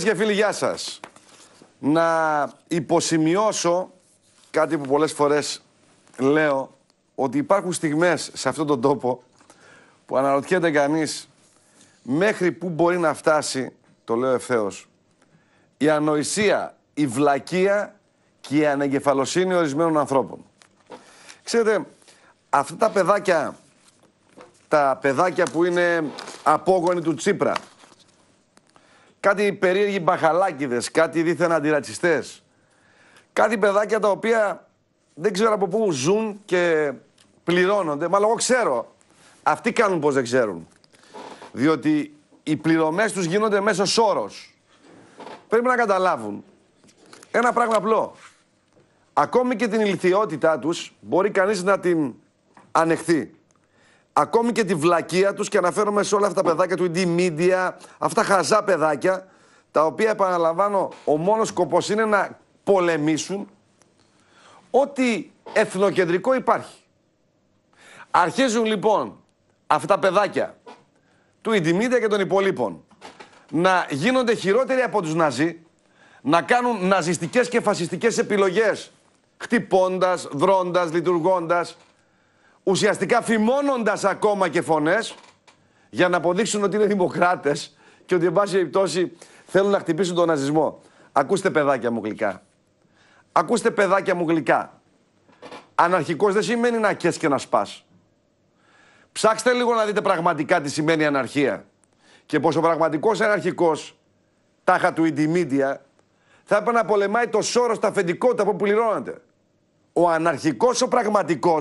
Φίλες και φίλοι, γεια σας. Να υποσημειώσω κάτι που πολλές φορές λέω, ότι υπάρχουν στιγμές σε αυτόν τον τόπο που αναρωτιέται κανείς μέχρι πού μπορεί να φτάσει, το λέω ευθέως, η ανοησία, η βλακεία και η ανεγκεφαλοσύνη ορισμένων ανθρώπων. Ξέρετε, αυτά τα παιδάκια, τα παιδάκια που είναι απόγονοι του Τσίπρα, κάτι περίεργοι μπαχαλάκιδες, κάτι δίθεν αντιρατσιστές. Κάτι παιδάκια τα οποία δεν ξέρω από πού ζουν και πληρώνονται. Μα εγώ ξέρω. Αυτοί κάνουν πως δεν ξέρουν. Διότι οι πληρωμές τους γίνονται μέσω σώρος. Πρέπει να καταλάβουν ένα πράγμα απλό. Ακόμη και την ηλικιότητά τους μπορεί κανείς να την ανεχθεί ακόμη και τη βλακεία τους και αναφέρομαι σε όλα αυτά τα ναι. παιδάκια του indie media, αυτά χαζά παιδάκια, τα οποία επαναλαμβάνω ο μόνος σκοπός είναι να πολεμήσουν ό,τι εθνοκεντρικό υπάρχει. Αρχίζουν λοιπόν αυτά τα παιδάκια του indie media και των υπολείπων να γίνονται χειρότεροι από τους ναζί, να κάνουν ναζιστικές και φασιστικές επιλογές χτυπώντας, δρώντας, λειτουργώντας, ουσιαστικά φημώνοντας ακόμα και φωνές για να αποδείξουν ότι είναι δημοκράτες και ότι εν πάση περιπτώσει θέλουν να χτυπήσουν τον ναζισμό. Ακούστε παιδάκια μου γλυκά. Ακούστε παιδάκια μου γλυκά. Αναρχικός δεν σημαίνει να κες και να σπάς. Ψάξτε λίγο να δείτε πραγματικά τι σημαίνει αναρχία. Και πω ο πραγματικό αναρχικός, τάχα του media θα έπρεπε να πολεμάει το σώρο στα αφεντικότητα που πληρώνεται. Ο αναρχικός, ο πραγματικός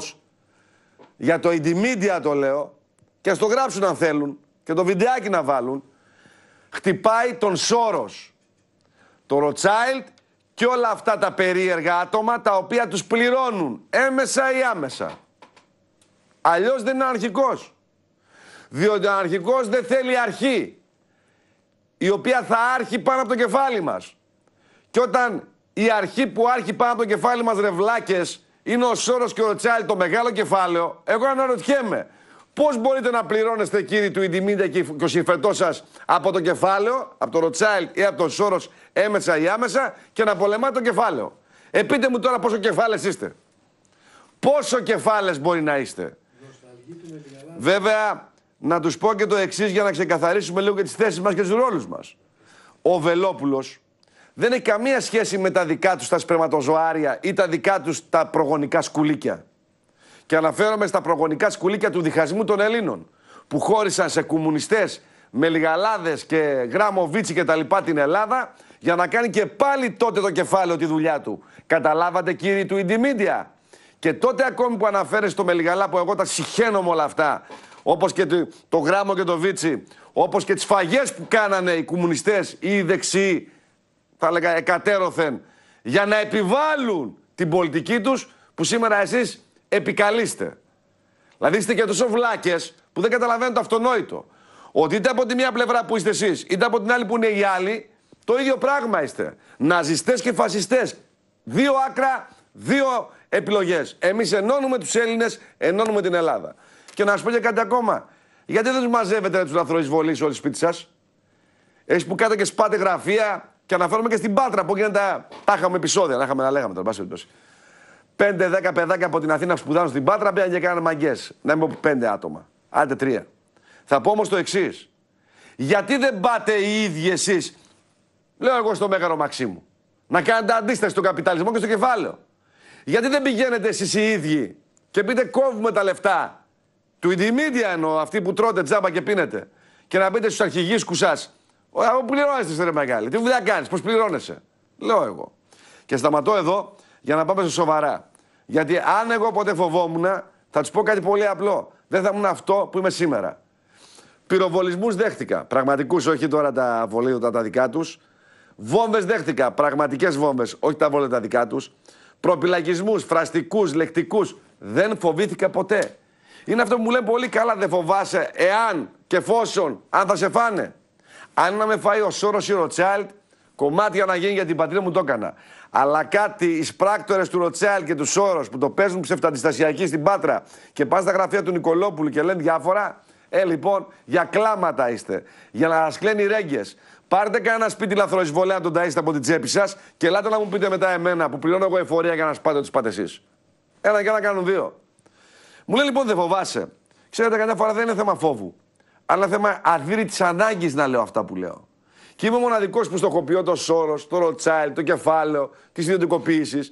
για το Intimedia το λέω, και στο γράψουν αν θέλουν, και το βιντεάκι να βάλουν, χτυπάει τον Σόρος, το Ροτσάιλτ και όλα αυτά τα περίεργα άτομα τα οποία τους πληρώνουν έμεσα ή άμεσα. Αλλιώς δεν είναι αρχικός. Διότι ο αρχικός δεν θέλει αρχή, η οποία θα άρχει πάνω από το κεφάλι μας. Και όταν η αρχή που άρχει πάνω από το κεφάλι μας ρευλάκες είναι ο Σόρος και ο Τσάιλ το μεγάλο κεφάλαιο, εγώ αναρωτιέμαι πώς μπορείτε να πληρώνεστε κύριοι του Ιντιμίντα και ο συμφετό σας από το κεφάλαιο, από το Ροτσάιλ ή από τον Σόρος έμεσα ή άμεσα και να πολεμάτε το κεφάλαιο. Επείτε μου τώρα πόσο κεφάλες είστε. Πόσο κεφάλες μπορεί να είστε. Βέβαια, να τους πω και το εξής για να ξεκαθαρίσουμε λίγο και τις θέσεις μας και τους ρόλους μας. Ο Βελόπουλος, δεν έχει καμία σχέση με τα δικά τους τα σπρεματοζωάρια ή τα δικά τους τα προγονικά σκουλίκια. Και αναφέρομαι στα προγονικά σκουλίκια του διχασμού των Ελλήνων, που χώρισαν σε κομμουνιστές, με λιγαλάδες και γράμμο βίτσι και τα λοιπά την Ελλάδα, για να κάνει και πάλι τότε το κεφάλαιο τη δουλειά του. Καταλάβατε κύριοι του Ιντιμίντια. Και τότε ακόμη που αναφέρεσαι το Μελιγαλά που εγώ τα με όλα αυτά, όπως και το, το γράμμο και το βίτσι, όπως και τις φαγές που κάνανε οι κομμουνιστές ή οι δεξιοί θα έλεγα εκατέρωθεν, για να επιβάλλουν την πολιτική τους που σήμερα εσείς επικαλείστε. Δηλαδή είστε και τόσο βλάκες που δεν καταλαβαίνουν το αυτονόητο. Ότι είτε από τη μία πλευρά που είστε εσείς, είτε από την άλλη που είναι οι άλλοι, το ίδιο πράγμα είστε. Ναζιστές και φασιστές. Δύο άκρα, δύο επιλογές. Εμείς ενώνουμε τους Έλληνες, ενώνουμε την Ελλάδα. Και να σας πω και κάτι ακόμα. Γιατί δεν τους μαζεύετε να τους λαθροεισβολείς όλοι σπίτι σας. Έχεις που κάτε και σπάτε γραφεία, και αναφέρομαι και στην Πάτρα που γίνεται τα, τα είχαμε επεισόδια. Να είχαμε να λέγαμε τώρα, πάση περιπτώσει. 5-10 παιδάκια από την Αθήνα που σπουδάζουν στην Πάτρα πήγαν και κάνανε μαγκές. Να είμαι από 5 άτομα. Άντε τρία. Θα πω όμως το εξής. Γιατί δεν πάτε οι ίδιοι εσείς, λέω εγώ στο μέγαρο Μαξίμου, να κάνετε αντίσταση στον καπιταλισμό και στο κεφάλαιο. Γιατί δεν πηγαίνετε εσείς οι ίδιοι και πείτε κόβουμε τα λεφτά του Ιντιμίδια εννοώ, αυτοί που τρώτε τζάμπα και πίνετε, και να πείτε στους αρχηγίσκους σας, Αφού πληρώνεσαι, ρε μεγάλη. Τι δουλειά κάνεις, πώς πληρώνεσαι. Λέω εγώ. Και σταματώ εδώ για να πάμε σε σοβαρά. Γιατί αν εγώ ποτέ φοβόμουν, θα τους πω κάτι πολύ απλό. Δεν θα ήμουν αυτό που είμαι σήμερα. Πυροβολισμούς δέχτηκα. Πραγματικούς, όχι τώρα τα βολίδωτα τα δικά τους. Βόμβες δέχτηκα. Πραγματικές βόμβες, όχι τα βόλια τα δικά τους. Προπυλακισμούς, φραστικούς, λεκτικούς. Δεν φοβήθηκα ποτέ. Είναι αυτό που μου λένε πολύ καλά. Δεν φοβάσαι εάν και εφόσον, αν θα σε φάνε. Αν να με φάει ο Σόρος ή ο Ροτσάλτ, κομμάτια να γίνει για την πατρίδα μου το έκανα. Αλλά κάτι οι πράκτορες του Ροτσάλτ και του Σόρος που το παίζουν ψευταντιστασιακοί στην Πάτρα και πας στα γραφεία του Νικολόπουλου και λένε διάφορα. Ε, λοιπόν, για κλάματα είστε. Για να σας κλαίνει ρέγγες. Πάρτε κανένα σπίτι λαθροεισβολέα να τον ταΐσετε από την τσέπη σας και ελάτε να μου πείτε μετά εμένα που πληρώνω εγώ εφορία για να σπάτε του σπάτε εσείς. Ένα και ένα κάνουν δύο. Μου λέει λοιπόν δεν φοβάσαι. Ξέρετε, καμιά φορά δεν είναι θέμα φόβου αλλά θέμα της ανάγκης να λέω αυτά που λέω. Και είμαι ο μοναδικός που στοχοποιώ το Σόρο, το Ροτσάιλ, το κεφάλαιο, της ιδιωτικοποίησης.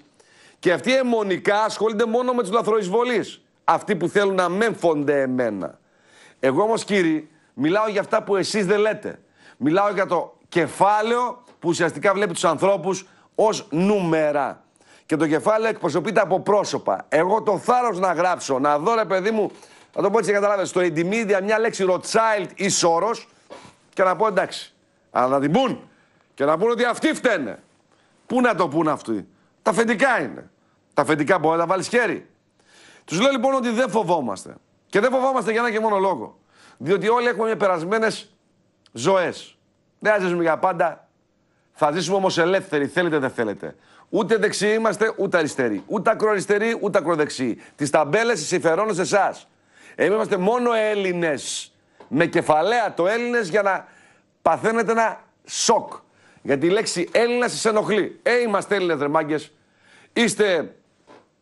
Και αυτοί αιμονικά ασχολούνται μόνο με τους λαθροεισβολείς. Αυτοί που θέλουν να με φονται εμένα. Εγώ όμως, κύριοι, μιλάω για αυτά που εσείς δεν λέτε. Μιλάω για το κεφάλαιο που ουσιαστικά βλέπει τους ανθρώπους ως νούμερα. Και το κεφάλαιο εκπροσωπείται από πρόσωπα. Εγώ το θάρρος να γράψω, να δω ρε παιδί μου θα το πω έτσι καταλάβει Στο Εντιμίδια μια λέξη Ροτσάιλτ ή Σόρο και να πω εντάξει. Αλλά να την πούν και να πούν ότι αυτοί φταίνε. Πού να το πούν αυτοί. Τα αφεντικά είναι. Τα αφεντικά μπορεί να βάλεις χέρι. Τους λέω λοιπόν ότι δεν φοβόμαστε. Και δεν φοβόμαστε για ένα και μόνο λόγο. Διότι όλοι έχουμε περασμένες ζωές. Δεν θα ζήσουμε για πάντα. Θα ζήσουμε όμως ελεύθεροι, θέλετε δεν θέλετε. Ούτε δεξιοί είμαστε, ούτε αριστεροί. Ούτε ακροαριστεροί, ούτε ακροδεξιοί. Τις ταμπέλες συμφερώνουν σε εσάς. Εμεί είμαστε μόνο Έλληνες. Με κεφαλαία το Έλληνες για να παθαίνετε ένα σοκ. Γιατί η λέξη Έλληνα σας ενοχλεί. Ε, είμαστε Έλληνες, ρε μάγκες. Είστε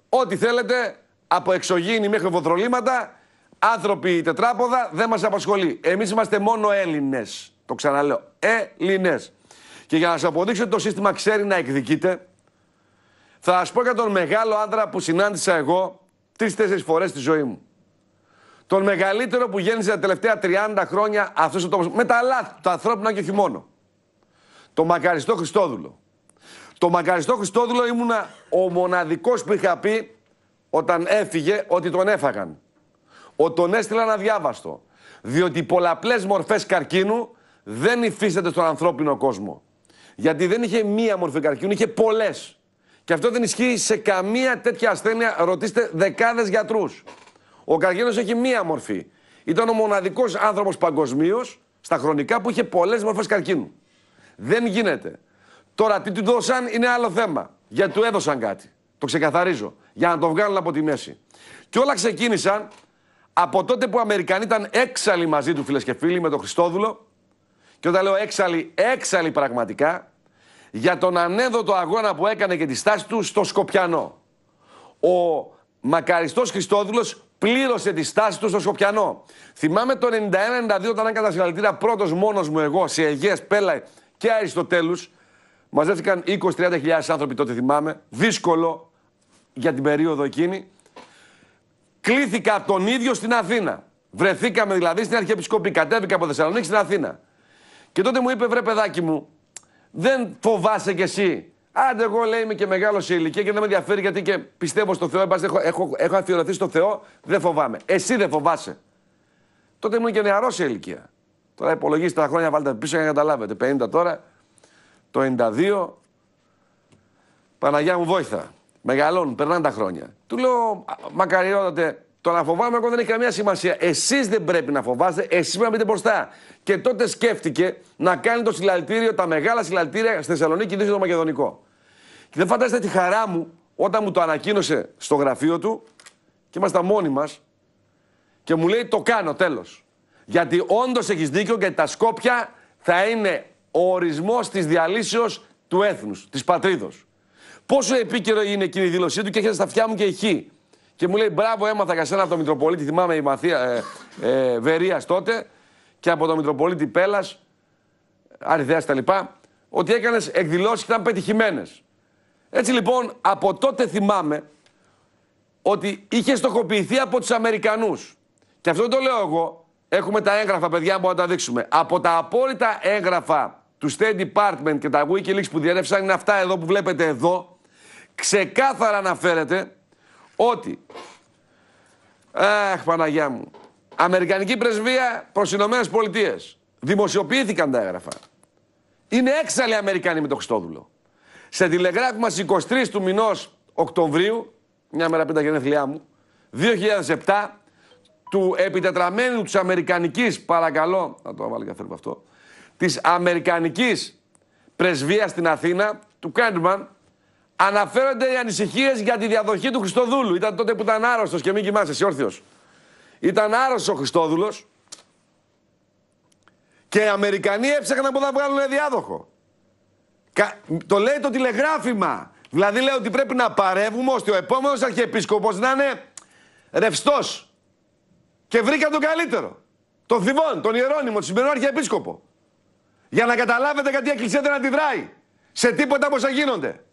ό,τι θέλετε, από εξωγήινη μέχρι βοδρολήματα, άνθρωποι τετράποδα, δεν μας απασχολεί. Εμείς είμαστε μόνο Έλληνες. Το ξαναλέω. Έλληνες. Και για να σας αποδείξω ότι το σύστημα ξέρει να εκδικείται, θα σας πω για τον μεγάλο άντρα που συνάντησα εγώ τρει-τέσσερι φορές στη ζωή μου τον μεγαλύτερο που γέννησε τα τελευταία 30 χρόνια αυτός ο τόπος. Με τα λάθη, Το ανθρώπινα και όχι μόνο. Το μακαριστό Χριστόδουλο. Το μακαριστό Χριστόδουλο ήμουνα ο μοναδικός που είχα πει όταν έφυγε ότι τον έφαγαν. Ο τον έστειλαν αδιάβαστο. Διότι πολλαπλές μορφές καρκίνου δεν υφίστανται στον ανθρώπινο κόσμο. Γιατί δεν είχε μία μορφή καρκίνου, είχε πολλές. Και αυτό δεν ισχύει σε καμία τέτοια ασθένεια. Ρωτήστε δεκάδες γιατρούς. Ο καρκίνο έχει μία μορφή. Ήταν ο μοναδικός άνθρωπος παγκοσμίως στα χρονικά που είχε πολλές μορφές καρκίνου. Δεν γίνεται. Τώρα τι του δώσαν είναι άλλο θέμα. Γιατί του έδωσαν κάτι. Το ξεκαθαρίζω. Για να το βγάλουν από τη μέση. Και όλα ξεκίνησαν από τότε που οι Αμερικανοί ήταν έξαλλοι μαζί του, φίλες και φίλοι, με τον Χριστόδουλο. Και όταν λέω έξαλλοι, έξαλλοι πραγματικά, για τον ανέδοτο αγώνα που έκανε και τη στάση του στο Σκοπιανό. Ο μακαριστός Χριστόδουλος πλήρωσε τη στάση του στο Σκοπιανό. Θυμάμαι το 91-92 όταν έκανα συλλαλητήρα πρώτος μόνος μου εγώ σε Αιγαίες, Πέλα και Αριστοτέλους. Μαζεύτηκαν 20-30 χιλιάδες άνθρωποι τότε, θυμάμαι. Δύσκολο για την περίοδο εκείνη. Κλήθηκα τον ίδιο στην Αθήνα. Βρεθήκαμε δηλαδή στην Αρχιεπισκοπή. Κατέβηκα από Θεσσαλονίκη στην Αθήνα. Και τότε μου είπε, βρε παιδάκι μου, δεν φοβάσαι κι εσύ Άντε, εγώ λέει είμαι και μεγάλος σε ηλικία και δεν με ενδιαφέρει γιατί και πιστεύω στο Θεό. Εμπάς, έχω, έχω, αφιερωθεί στο Θεό, δεν φοβάμαι. Εσύ δεν φοβάσαι. Τότε ήμουν και νεαρός σε ηλικία. Τώρα υπολογίστε τα χρόνια, βάλτε πίσω για να καταλάβετε. 50 τώρα, το 92. Παναγιά μου βόηθα. Μεγαλώνουν, περνάνε τα χρόνια. Του λέω, μακαριότατε, το να φοβάμαι εγώ δεν έχει καμία σημασία. Εσείς δεν πρέπει να φοβάστε, εσείς πρέπει να μπείτε μπροστά. Και τότε σκέφτηκε να κάνει το συλλαλητήριο, τα μεγάλα συλλαλητήρια στη Θεσσαλονίκη, το Μακεδονικό. Και δεν φαντάζεστε τη χαρά μου όταν μου το ανακοίνωσε στο γραφείο του και ήμασταν μόνοι μας και μου λέει: Το κάνω, τέλος. Γιατί όντως έχεις δίκιο και τα Σκόπια θα είναι ο ορισμός της διαλύσεως του έθνους, της πατρίδος. Πόσο επίκαιρο είναι εκείνη η δήλωσή του και έρχεται στα αυτιά μου και εκεί. Και μου λέει: Μπράβο, έμαθα για σένα από τον Μητροπολίτη. Θυμάμαι η Μαθία ε, ε Βερίας τότε και από τον Μητροπολίτη Πέλλα, τα λοιπά, Ότι έκανες εκδηλώσεις και ήταν πετυχημένες. Έτσι λοιπόν, από τότε θυμάμαι ότι είχε στοχοποιηθεί από τους Αμερικανούς. Και αυτό το λέω εγώ. Έχουμε τα έγγραφα, παιδιά, που να τα δείξουμε. Από τα απόλυτα έγγραφα του State Department και τα Wikileaks που διέρευσαν είναι αυτά εδώ που βλέπετε εδώ. Ξεκάθαρα αναφέρεται ότι. Αχ, Παναγιά μου. Αμερικανική πρεσβεία προς Ηνωμένες Πολιτείες. Δημοσιοποιήθηκαν τα έγγραφα. Είναι έξαλλοι Αμερικανοί με τον Χριστόδουλο σε μα 23 του μηνός Οκτωβρίου, μια μέρα πριν τα γενέθλιά μου, 2007, του επιτετραμένου της Αμερικανικής, παρακαλώ, να το βάλω καθόλου αυτό, της Αμερικανικής πρεσβείας στην Αθήνα, του Κάντμαν, αναφέρονται οι ανησυχίες για τη διαδοχή του Χριστοδούλου. Ήταν τότε που ήταν άρρωστος και μην κοιμάσαι, εσύ Ήταν άρρωστος ο Χριστόδουλος και οι Αμερικανοί έψαχναν που θα βγάλουν διάδοχο. Το λέει το τηλεγράφημα. Δηλαδή λέει ότι πρέπει να παρεύουμε ώστε ο επόμενος αρχιεπίσκοπος να είναι ρευστός. Και βρήκα τον καλύτερο. Τον Θιβόν, τον Ιερώνυμο, τον σημερινό αρχιεπίσκοπο. Για να καταλάβετε γιατί η Εκκλησία δεν αντιδράει. Σε τίποτα όπως γίνονται.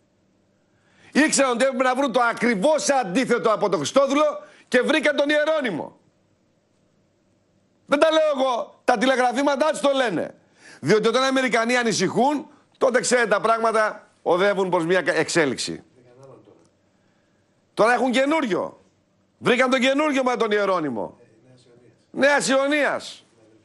Ήξεραν ότι έπρεπε να βρουν το ακριβώς αντίθετο από τον Χριστόδουλο και βρήκαν τον Ιερώνυμο. Δεν τα λέω εγώ. Τα τηλεγραφήματά τους το λένε. Διότι όταν οι Αμερικανοί ανησυχούν, τότε ξέρετε τα πράγματα οδεύουν προς μια εξέλιξη. Τώρα έχουν καινούριο. Βρήκαν τον καινούριο με τον Ιερώνυμο. Νέας Ιωνίας.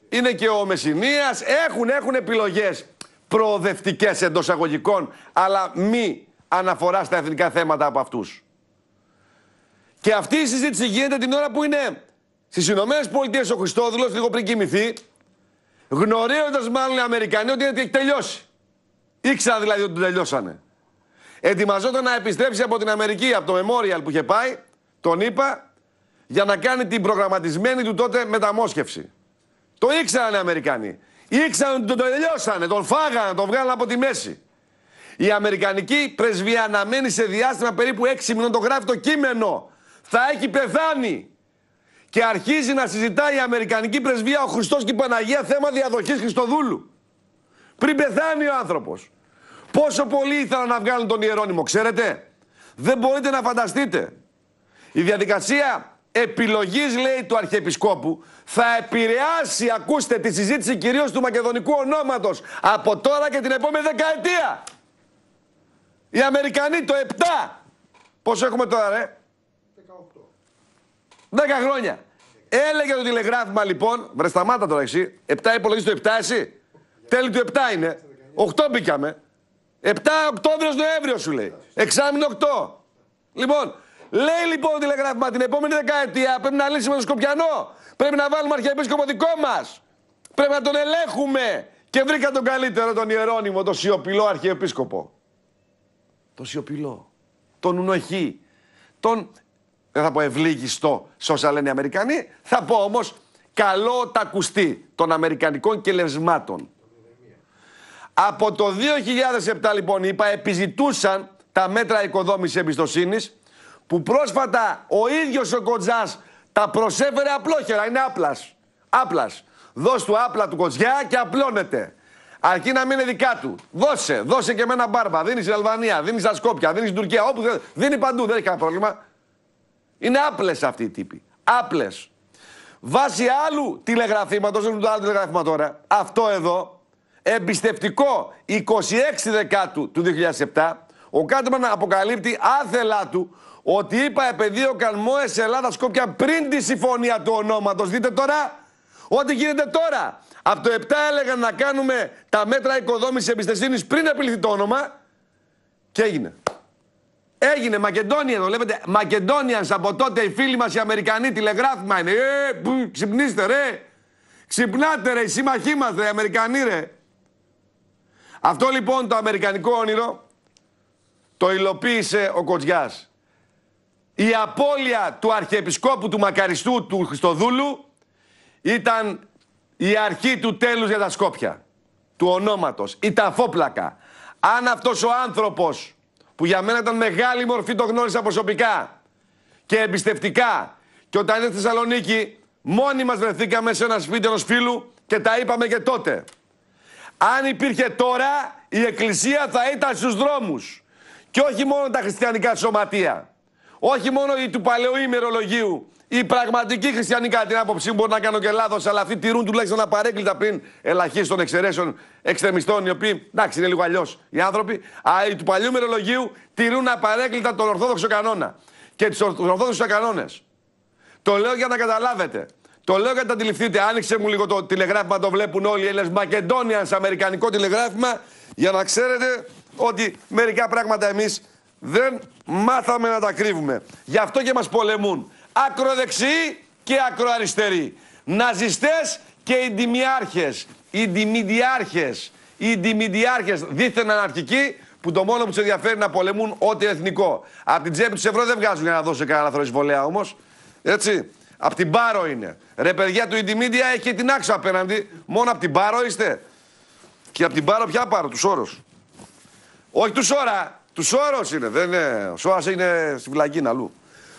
Είναι και ο Μεσσηνίας. Έχουν, έχουν επιλογές προοδευτικές εντός αγωγικών, αλλά μη αναφορά στα εθνικά θέματα από αυτούς. Και αυτή η συζήτηση γίνεται την ώρα που είναι στις Ηνωμένες Πολιτείες ο Χριστόδουλος, λίγο πριν κοιμηθεί, γνωρίζοντας μάλλον οι Αμερικανοί ότι έχει τελειώσει. Ήξερα δηλαδή ότι τον τελειώσανε. Ετοιμαζόταν να επιστρέψει από την Αμερική, από το Memorial που είχε πάει, τον είπα, για να κάνει την προγραμματισμένη του τότε μεταμόσχευση. Το ήξεραν οι Αμερικανοί. Ήξεραν ότι τον τελειώσανε, τον φάγανε, τον βγάλανε από τη μέση. Η Αμερικανική πρεσβεία αναμένει σε διάστημα περίπου 6 μηνών, το γράφει το κείμενο. Θα έχει πεθάνει. Και αρχίζει να συζητάει η Αμερικανική πρεσβεία ο Χριστός και η Παναγία θέμα διαδοχής Χριστοδούλου. Πριν πεθάνει ο άνθρωπος. Πόσο πολύ ήθελαν να βγάλουν τον Ιερόνιμο, ξέρετε. Δεν μπορείτε να φανταστείτε. Η διαδικασία επιλογής, λέει, του Αρχιεπισκόπου θα επηρεάσει, ακούστε, τη συζήτηση κυρίως του μακεδονικού ονόματος από τώρα και την επόμενη δεκαετία. Οι Αμερικανοί το 7. Πόσο έχουμε τώρα, ρε. 18. 10 χρόνια. Έλεγε το τηλεγράφημα λοιπόν, βρε σταμάτα τώρα εσύ, 7 υπολογίζεις το 7 εσύ. Τέλη του 7 είναι. 8 μπήκαμε. 7 Οκτώβριος Νοέμβριος σου λέει. Εξάμεινο 8. Λοιπόν, λέει λοιπόν ο τηλεγράφημα την επόμενη δεκαετία πρέπει να λύσουμε τον Σκοπιανό. Πρέπει να βάλουμε αρχιεπίσκοπο δικό μας. Πρέπει να τον ελέγχουμε. Και βρήκα τον καλύτερο, τον Ιερώνυμο, τον σιωπηλό αρχιεπίσκοπο. Τον σιωπηλό. Τον ουνοχή. Τον. Δεν θα πω ευλίγιστο, σε όσα λένε οι Αμερικανοί. Θα πω όμως καλό τακουστή των Αμερικανικών κελεσμάτων. Από το 2007 λοιπόν είπα επιζητούσαν τα μέτρα οικοδόμησης εμπιστοσύνης που πρόσφατα ο ίδιος ο Κοντζάς τα προσέφερε απλόχερα. Είναι άπλας. Άπλας. Δώσ' του άπλα του Κοντζιά και απλώνεται. Αρκεί να μην είναι δικά του. Δώσε, δώσε και με ένα μπάρμπα. Δίνεις στην Αλβανία, δίνεις στα Σκόπια, δίνεις στην Τουρκία, όπου θέλεις. Δίνει παντού, δεν έχει κανένα πρόβλημα. Είναι άπλες αυτοί οι τύποι. Άπλες. Βάσει άλλου τηλεγραφήματος, δεν το άλλο τηλεγράφημα τώρα. Αυτό εδώ εμπιστευτικό 26 Δεκάτου του 2007, ο Κάντμαν αποκαλύπτει άθελά του ότι είπα επεδίωκαν ΜΟΕΣ Ελλάδα Σκόπια πριν τη συμφωνία του ονόματος Δείτε τώρα ό,τι γίνεται τώρα. Από το 7 έλεγαν να κάνουμε τα μέτρα οικοδόμησης εμπιστοσύνης πριν επιληθεί το όνομα και έγινε. Έγινε Μακεδόνια το βλέπετε. Μακεδόνια από τότε οι φίλοι μας οι Αμερικανοί τηλεγράφημα είναι. Ε, ξυπνήστε ρε. Ξυπνάτε ρε, οι σύμμαχοί μας ρε. Αυτό λοιπόν το αμερικανικό όνειρο το υλοποίησε ο Κοτζιάς. Η απώλεια του Αρχιεπισκόπου του Μακαριστού του Χριστοδούλου ήταν η αρχή του τέλους για τα Σκόπια, του ονόματος, η ταφόπλακα. Αν αυτός ο άνθρωπος, που για μένα ήταν μεγάλη μορφή, το γνώρισα προσωπικά και εμπιστευτικά, και όταν ήρθε στη Θεσσαλονίκη, μόνοι μας βρεθήκαμε σε ένα σπίτι ενός φίλου και τα είπαμε και τότε. Αν υπήρχε τώρα, η Εκκλησία θα ήταν στους δρόμους. Και όχι μόνο τα χριστιανικά σωματεία. Όχι μόνο οι του παλαιού ημερολογίου. Οι πραγματικοί χριστιανικά, την άποψή μου μπορεί να κάνω και λάθος, αλλά αυτοί τηρούν τουλάχιστον απαρέκλητα πριν ελαχίστων εξαιρέσεων εξτρεμιστών, οι οποίοι, εντάξει, είναι λίγο αλλιώς οι άνθρωποι, αλλά οι του παλιού ημερολογίου τηρούν απαρέκλητα τον Ορθόδοξο κανόνα και τους Ορθόδοξους κανόνες. Το λέω για να καταλάβετε. Το λέω για να αντιληφθείτε. Άνοιξε μου λίγο το τηλεγράφημα, το βλέπουν όλοι οι Έλληνες. σε αμερικανικό τηλεγράφημα, για να ξέρετε ότι μερικά πράγματα εμείς δεν μάθαμε να τα κρύβουμε. Γι' αυτό και μας πολεμούν ακροδεξιοί και ακροαριστεροί. Ναζιστές και οι ντιμιάρχες. Οι ντιμιδιάρχες. Οι δίθεν αναρχικοί που το μόνο που τους ενδιαφέρει να πολεμούν ό,τι εθνικό. Από την τσέπη τους ευρώ δεν βγάζουν για να δώσουν κανένα λαθρό όμως. Έτσι. Από την πάρο είναι. Ρε παιδιά του Ιντιμίντια έχει την άξα απέναντι. Μόνο από την Πάρο είστε. Και από την Πάρο ποια πάρω, του όρου. Όχι τους Σόρα. Του όρου είναι. Δεν είναι. Ο Σόρα είναι στη φυλακή αλλού.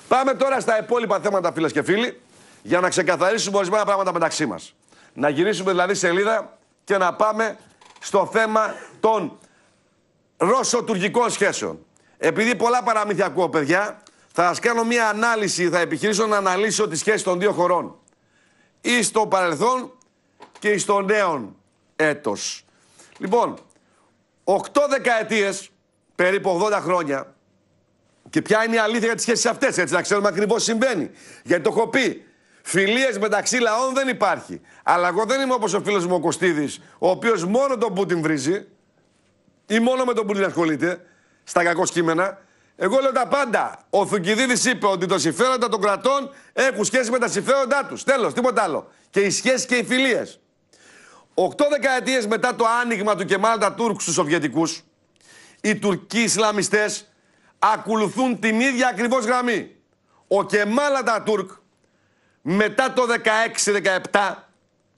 Πάμε τώρα στα υπόλοιπα θέματα, φίλες και φίλοι, για να ξεκαθαρίσουμε ορισμένα πράγματα μεταξύ μας. Να γυρίσουμε δηλαδή σελίδα και να πάμε στο θέμα των ρωσοτουρκικών σχέσεων. Επειδή πολλά παραμύθια ακούω, παιδιά, θα σας κάνω μια ανάλυση, θα επιχειρήσω να αναλύσω τη σχέση των δύο χωρών ή στο παρελθόν και στο νέο έτος. Λοιπόν, 8 δεκαετίες, περίπου 80 χρόνια, και ποια είναι η αλήθεια για τις σχέσεις αυτές, έτσι να ξέρουμε ακριβώς συμβαίνει. Γιατί το έχω πει, Φιλίες μεταξύ λαών δεν υπάρχει. Αλλά εγώ δεν είμαι όπως ο φίλος μου ο Κωστίδης, ο οποίος μόνο τον Πούτιν βρίζει ή μόνο με τον Πούτιν ασχολείται στα κακό εγώ λέω τα πάντα. Ο Θουκυδίδη είπε ότι τα συμφέροντα των κρατών έχουν σχέση με τα συμφέροντά τους. Τέλος, τίποτα άλλο. Και οι σχέσεις και οι φιλίες. Οκτώ δεκαετίες μετά το άνοιγμα του Κεμάλτα Τούρκ στους Σοβιετικούς, οι Τουρκοί Ισλαμιστές ακολουθούν την ίδια ακριβώς γραμμή. Ο Κεμάλατα Τούρκ μετά το 16-17,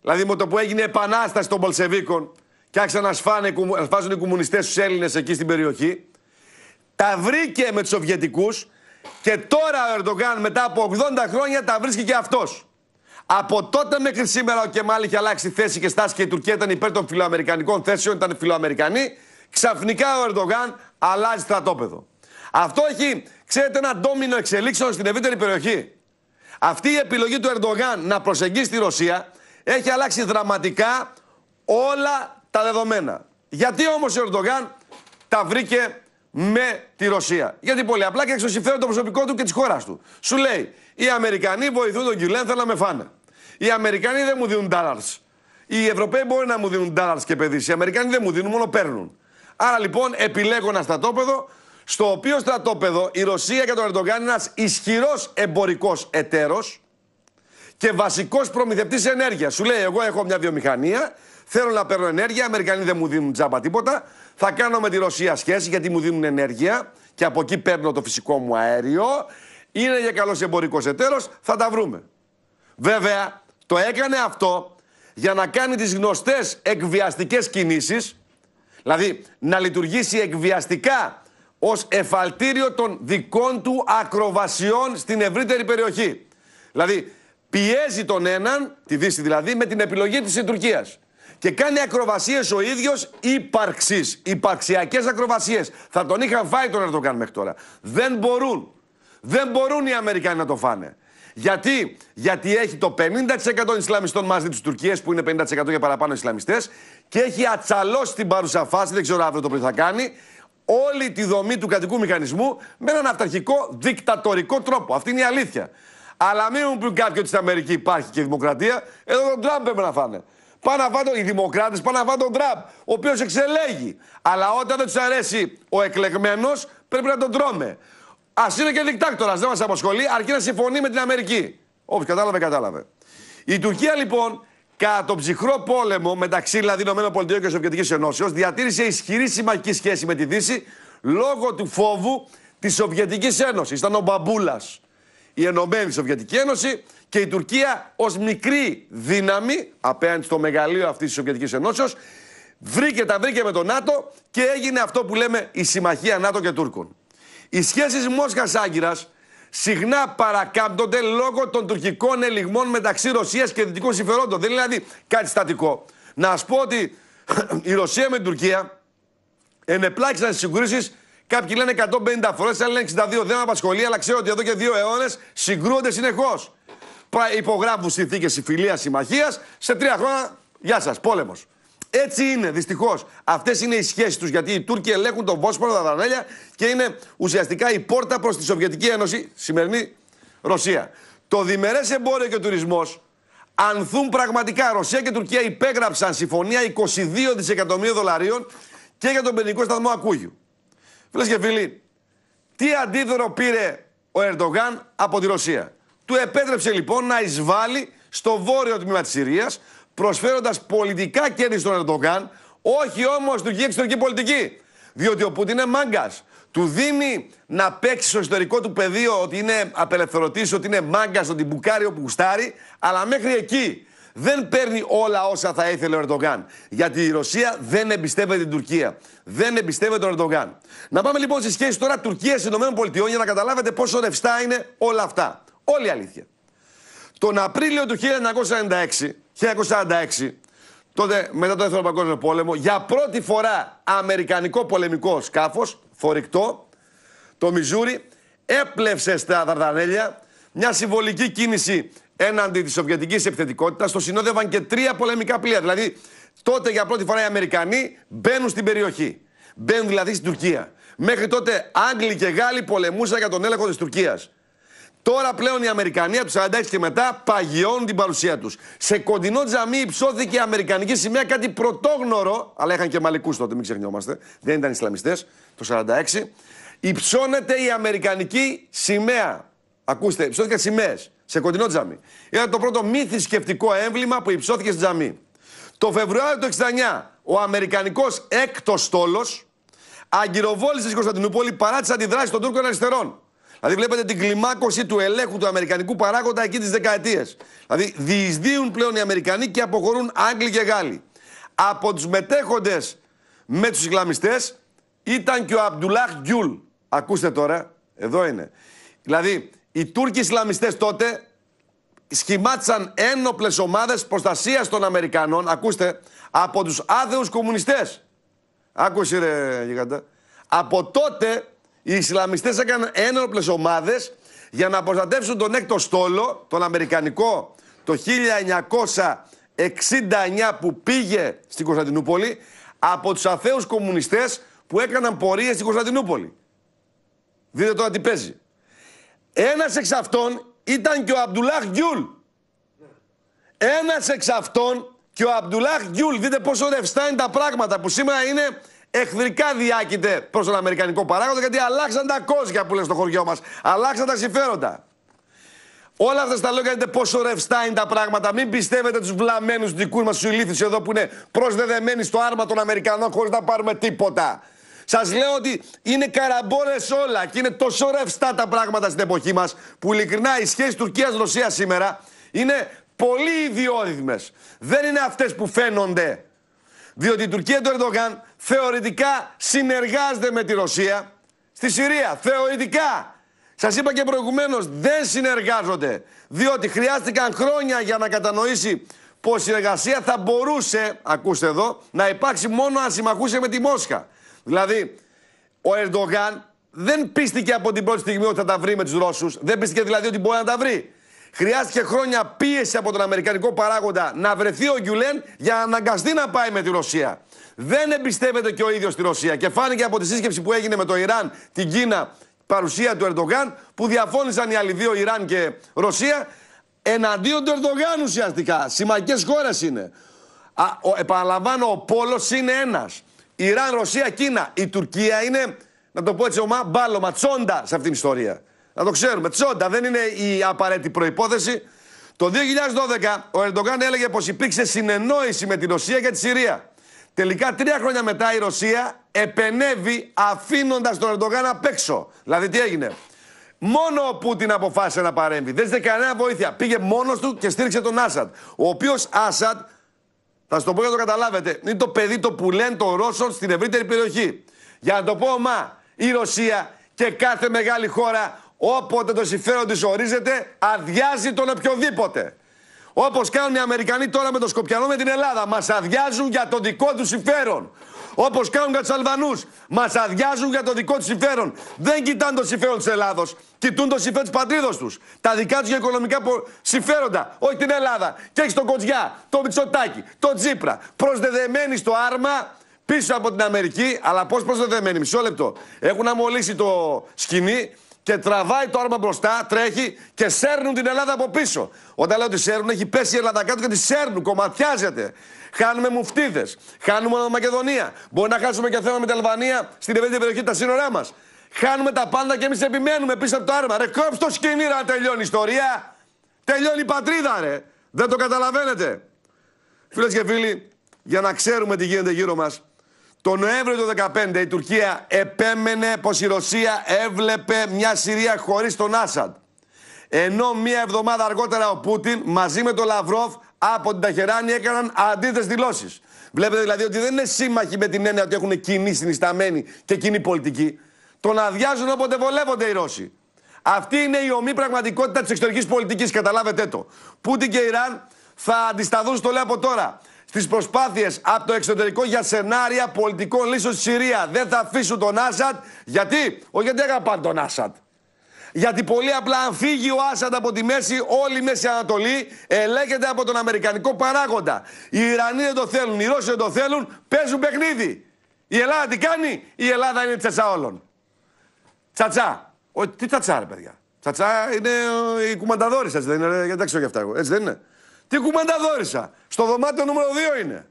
δηλαδή με το που έγινε επανάσταση των Πολσεβίκων και άρχισαν να σφάζουν οι κομμουνιστές τους Έλληνες εκεί στην περιοχή, τα βρήκε με τους Σοβιετικούς και τώρα ο Ερντογκάν μετά από 80 χρόνια τα βρίσκει και αυτός. Από τότε μέχρι σήμερα ο Κεμάλ είχε αλλάξει θέση και στάση και η Τουρκία ήταν υπέρ των φιλοαμερικανικών θέσεων, ήταν φιλοαμερικανοί. Ξαφνικά ο Ερντογάν αλλάζει στρατόπεδο. Αυτό έχει, ξέρετε, ένα ντόμινο εξελίξεων στην ευρύτερη περιοχή. Αυτή η επιλογή του Ερντογάν να προσεγγίσει τη Ρωσία έχει αλλάξει δραματικά όλα τα δεδομένα. Γιατί όμως ο Ερντογάν τα βρήκε με τη Ρωσία. Γιατί πολύ απλά και έξω το προσωπικό του και της χώρας του. Σου λέει, οι Αμερικανοί βοηθούν τον Κιλέν, θέλω να με φάνε. Οι Αμερικανοί δεν μου δίνουν ντάλαρτ. Οι Ευρωπαίοι μπορεί να μου δίνουν ντάλαρτ και παιδί. Οι Αμερικανοί δεν μου δίνουν, μόνο παίρνουν. Άρα λοιπόν επιλέγω ένα στρατόπεδο, στο οποίο στρατόπεδο η Ρωσία και τον Ερντογκάν είναι ένας ισχυρός εμπορικός εταίρος και βασικός προμηθευτής ενέργειας. Σου λέει, εγώ έχω μια βιομηχανία, θέλω να παίρνω ενέργεια, οι Αμερικανοί δεν μου δίνουν τζάμπα τίποτα, θα κάνω με τη Ρωσία σχέση γιατί μου δίνουν ενέργεια και από εκεί παίρνω το φυσικό μου αέριο. Είναι για καλός εμπορικός εταίρος, θα τα βρούμε. Βέβαια, το έκανε αυτό για να κάνει τις γνωστές εκβιαστικές κινήσεις, δηλαδή να λειτουργήσει εκβιαστικά ως εφαλτήριο των δικών του ακροβασιών στην ευρύτερη περιοχή. Δηλαδή, πιέζει τον έναν, τη Δύση δηλαδή, με την επιλογή της Τουρκίας και κάνει ακροβασίες ο ίδιος ύπαρξης, υπαρξιακές ακροβασίες. Θα τον είχαν φάει τον να το μέχρι τώρα. Δεν μπορούν. Δεν μπορούν οι Αμερικανοί να το φάνε. Γιατί, Γιατί έχει το 50% των Ισλαμιστών μαζί τη Τουρκία, που είναι 50% για παραπάνω Ισλαμιστές, και έχει ατσαλώσει την παρούσα φάση, δεν ξέρω αύριο το πριν θα κάνει, όλη τη δομή του κρατικού μηχανισμού με έναν αυταρχικό δικτατορικό τρόπο. Αυτή είναι η αλήθεια. Αλλά μην μου πει ότι στην Αμερική υπάρχει και δημοκρατία. Εδώ τον Τραμπ πρέπει να φάνε. Πάνε να οι δημοκράτες πάνε να τον Τραμπ, ο οποίος εξελέγει. Αλλά όταν δεν τους αρέσει ο εκλεγμένος, πρέπει να τον τρώμε. Ας είναι και δικτάκτορας, δεν μας απασχολεί, αρκεί να συμφωνεί με την Αμερική. Όπως κατάλαβε, κατάλαβε. Η Τουρκία λοιπόν, κατά τον ψυχρό πόλεμο μεταξύ δηλαδή ΗΠΑ και Σοβιετικής Ενώσεως, διατήρησε ισχυρή συμμαχική σχέση με τη Δύση λόγω του φόβου της Σοβιετικής Ένωσης. Ήταν ο μπαμπούλας η Ενωμένη Σοβιετική Ένωση και η Τουρκία ως μικρή δύναμη απέναντι στο μεγαλείο αυτής της Σοβιετικής Ενώσεως, βρήκε τα βρήκε με τον ΝΑΤΟ και έγινε αυτό που λέμε η Συμμαχία ΝΑΤΟ και Τούρκων. Οι σχεσεις Μόσχας Μόσχας-Άγκυρας συχνά παρακάμπτονται λόγω των τουρκικών ελιγμών μεταξύ Ρωσίας και δυτικών συμφερόντων. Δεν είναι δηλαδή κάτι στατικό. Να σας πω ότι η Ρωσία με την Τουρκία ενεπλάξαν συγκρούσεις. Κάποιοι λένε 150 φορές, άλλοι λένε 62. Δεν με απασχολεί, αλλά ξέρω ότι εδώ και δύο αιώνες συγκρούονται συνεχώς. Υπογράφουν συνθήκες συμφιλίας συμμαχίας. Σε τρία χρόνια, γεια σας, πόλεμος. Έτσι είναι, δυστυχώς. Αυτές είναι οι σχέσεις τους. Γιατί οι Τούρκοι ελέγχουν τον Βόσπορο, τα Δανέλια και είναι ουσιαστικά η πόρτα προς τη Σοβιετική Ένωση, σημερινή Ρωσία. Το διμερές εμπόριο και ο τουρισμός ανθούν πραγματικά. Ρωσία και Τουρκία υπέγραψαν συμφωνία 22 δισεκατομμύρια δολαρίων και για τον πυρηνικό σταθμό Ακούγιου. Φίλες και φίλοι, τι αντίδωρο πήρε ο Ερντογάν από τη Ρωσία. Του επέτρεψε λοιπόν να εισβάλλει στο βόρειο τμήμα της Συρίας, προσφέροντας πολιτικά κέρδη στον Ερντογάν, όχι όμως τουρκική εξωτερική πολιτική. Διότι ο Πούτιν είναι μάγκας. Του δίνει να παίξει στο ιστορικό του πεδίο ότι είναι απελευθερωτής, ότι είναι μάγκας, ότι μπουκάρει όπου γουστάρει, αλλά μέχρι εκεί δεν παίρνει όλα όσα θα ήθελε ο Ερντογκάν. Γιατί η Ρωσία δεν εμπιστεύεται την Τουρκία. Δεν εμπιστεύεται τον Ερντογάν. Να πάμε λοιπόν στη σχέση τώρα Τουρκία-ΗΠΑ για να καταλάβετε πόσο ρευστά είναι όλα αυτά. Όλη η αλήθεια. Τον Απρίλιο του 1996 1946 τότε μετά το Δεύτερο Παγκόσμιο Πόλεμο, για πρώτη φορά αμερικανικό πολεμικό σκάφος, φορικτό, το Μιζούρι, έπλευσε στα Δαρδανέλια μια συμβολική κίνηση έναντι της Σοβιετικής επιθετικότητας, το συνόδευαν και τρία πολεμικά πλοία. Δηλαδή, τότε για πρώτη φορά οι Αμερικανοί μπαίνουν στην περιοχή. Μπαίνουν δηλαδή στην Τουρκία. Μέχρι τότε Άγγλοι και Γάλλοι πολεμούσαν για τον έλεγχο της Τουρκίας. Τώρα πλέον οι Αμερικανοί από τους 46 και μετά παγιώνουν την παρουσία τους. Σε κοντινό τζαμί υψώθηκε η Αμερικανική σημαία κάτι πρωτόγνωρο, αλλά είχαν και μαλικού τότε, μην ξεχνιόμαστε. Δεν ήταν Ισλαμιστές το 46. Υψώνεται η Αμερικανική σημαία. Ακούστε, υψώθηκαν σημαίες σε κοντινό τζαμί. Ήταν το πρώτο μη θρησκευτικό έμβλημα που υψώθηκε στην τζαμί. Το Φεβρουάριο του 69, ο Αμερικανικός έκτος στόλος αγκυροβόλησε στην Κωνσταντινούπολη παρά τις αντιδράσεις των Τούρκων αριστερών. Δηλαδή, βλέπετε την κλιμάκωση του ελέγχου του Αμερικανικού παράγοντα εκεί τις δεκαετίες. Δηλαδή, διεισδύουν πλέον οι Αμερικανοί και αποχωρούν Άγγλοι και Γάλλοι. Από τους μετέχοντες με τους Ισλαμιστές ήταν και ο Αμπτουλάχ Γκιούλ. Ακούστε τώρα, εδώ είναι. Δηλαδή, οι Τούρκοι Ισλαμιστές τότε σχημάτισαν ένοπλες ομάδες προστασίας των Αμερικανών, ακούστε, από τους άδεους κομμουνιστές. Άκουσε ρε γιγαντά. Από τότε οι Ισλαμιστές έκαναν ένοπλες ομάδες για να προστατεύσουν τον έκτο στόλο, τον Αμερικανικό, το 1969 που πήγε στην Κωνσταντινούπολη, από τους αθέους κομμουνιστές που έκαναν πορεία στην Κωνσταντινούπολη. Δείτε τώρα τι παίζει. Ένας εξ αυτών ήταν και ο Αμπτουλάχ Γιούλ. Ένας εξ αυτών και ο Αμπτουλάχ Γιούλ. Δείτε πόσο ρευστά είναι τα πράγματα που σήμερα είναι εχθρικά διάκειται προς τον Αμερικανικό παράγοντα γιατί αλλάξαν τα κόζια που λένε στο χωριό μας. Αλλάξαν τα συμφέροντα. Όλα αυτά στα λόγια, είναι πόσο ρευστά είναι τα πράγματα. Μην πιστεύετε τους βλαμμένους δικούς μας του εδώ που είναι προσδεδεμένοι στο άρμα των Αμερικανών χωρίς να πάρουμε τίποτα. Σας λέω ότι είναι καραμπόρε όλα και είναι τόσο ρευστά τα πράγματα στην εποχή μας που ειλικρινά οι σχέση Τουρκία-Ρωσία σήμερα είναι πολύ ιδιόρυθμες. Δεν είναι αυτές που φαίνονται. Διότι η Τουρκία του Ερντογάν θεωρητικά συνεργάζεται με τη Ρωσία στη Συρία. Θεωρητικά. Σας είπα και προηγουμένως, δεν συνεργάζονται. Διότι χρειάστηκαν χρόνια για να κατανοήσει πως η συνεργασία θα μπορούσε, ακούστε εδώ, να υπάρξει μόνο αν συμμαχούσε με τη Μόσχα. Δηλαδή, ο Ερντογάν δεν πίστηκε από την πρώτη στιγμή ότι θα τα βρει με τους Ρώσους. Δεν πίστηκε δηλαδή ότι μπορεί να τα βρει. Χρειάστηκε χρόνια πίεση από τον Αμερικανικό παράγοντα να βρεθεί ο Γκιουλέν για να αναγκαστεί να πάει με τη Ρωσία. Δεν εμπιστεύεται και ο ίδιος τη Ρωσία. Και φάνηκε από τη σύσκεψη που έγινε με το Ιράν, την Κίνα, παρουσία του Ερντογάν, που διαφώνησαν οι άλλοι δύο, Ιράν και Ρωσία, εναντίον του Ερντογάν ουσιαστικά. Σημαντικές χώρες είναι. Α, ο, επαναλαμβάνω, ο πόλος είναι ένας. Ιράν, Ρωσία, Κίνα. Η Τουρκία είναι, να το πω έτσι ομά, μπάλωμα, τσόντα σε αυτήν την ιστορία. Να το ξέρουμε. Τσόντα δεν είναι η απαραίτητη προπόθεση. Το 2012 ο Ερντογκάν έλεγε πως υπήρξε συνεννόηση με τη Ρωσία για τη Συρία. Τελικά τρία χρόνια μετά η Ρωσία επενεύει αφήνοντας τον Ερντογάν απ' έξω. Δηλαδή τι έγινε. Μόνο ο Πούτιν αποφάσισε να παρέμβει. Δεν είχε κανένα βοήθεια. Πήγε μόνος του και στήριξε τον Άσαντ. Ο οποίος Άσαντ θα σα το πω για να το καταλάβετε. Είναι το παιδί το που λένε των Ρώσων στην ευρύτερη περιοχή. Για να το πω, μα η Ρωσία και κάθε μεγάλη χώρα όποτε το συμφέρον της ορίζεται, αδειάζει τον οποιοδήποτε. Όπως κάνουν οι Αμερικανοί τώρα με το Σκοπιανό με την Ελλάδα. Μας αδειάζουν για το δικό τους συμφέρον όπως κάνουν για τους Αλβανούς. Μας αδειάζουν για το δικό τους συμφέρον. Δεν κοιτάνε το συμφέρον της Ελλάδος. Κοιτούν το συμφέρον της πατρίδα τους. Τα δικά τους οικονομικά συμφέροντα. Όχι την Ελλάδα. Και έχει τον Κοτζιά, τον Μητσοτάκη, τον Τσίπρα. Προσδεδεμένοι στο άρμα πίσω από την Αμερική. Αλλά πώς προσδεδεμένοι, μισό λεπτό. Έχουν αμολύσει το σκηνή και τραβάει το άρμα μπροστά, τρέχει και σέρνουν την Ελλάδα από πίσω. Όταν λέω ότι σέρνουν, έχει πέσει η Ελλάδα κάτω και τη σέρνουν, κομματιάζεται. Χάνουμε μουφτίδες. Χάνουμε Μακεδονία. Μπορεί να χάσουμε και θέμα με την Αλβανία στην ευαίσθητη περιοχή τα σύνορά μας. Χάνουμε τα πάντα και εμείς επιμένουμε πίσω από το άρμα. Ρε κόψτε το σκηνή να τελειώνει η ιστορία. Τελειώνει η πατρίδα, ρε. Δεν το καταλαβαίνετε. Φίλες και φίλοι, για να ξέρουμε τι γίνεται γύρω μας, το Νοέμβριο του 2015 η Τουρκία επέμενε πως η Ρωσία έβλεπε μια Συρία χωρίς τον Άσαντ. Ενώ μία εβδομάδα αργότερα ο Πούτιν μαζί με τον Λαυρόφ από την Ταχεράνη έκαναν αντίθετες δηλώσεις. Βλέπετε δηλαδή ότι δεν είναι σύμμαχοι με την έννοια ότι έχουν κοινή συνισταμένη και κοινή πολιτική. Τον αδειάζουν όποτε βολεύονται οι Ρώσοι. Αυτή είναι η ομή πραγματικότητα της εξωτερικής πολιτικής, καταλάβετε το. Πούτιν και Ιράν θα αντισταθούν, στο λέω από τώρα, στις προσπάθειες από το εξωτερικό για σενάρια πολιτικών λύσεων στη Συρία. Δεν θα αφήσουν τον Άσαντ. Γιατί, όχι γιατί αγαπάνε τον Άσαντ. Γιατί πολύ απλά, αν φύγει ο Άσαντ από τη μέση, όλη η Μέση Ανατολή ελέγχεται από τον Αμερικανικό παράγοντα. Οι Ιρανοί δεν το θέλουν, οι Ρώσοι δεν το θέλουν, παίζουν παιχνίδι. Η Ελλάδα τι κάνει, η Ελλάδα είναι τσατσά όλων. Τσατσά. Ο, τι τσατσά, ρε παιδιά. Τσατσά είναι η κουμανταδόρισα, έτσι δεν είναι. Δεν ξέρω κι αυτά εγώ. Έτσι δεν είναι. Τι κουμανταδόρισα. Στο δωμάτιο νούμερο 2 είναι.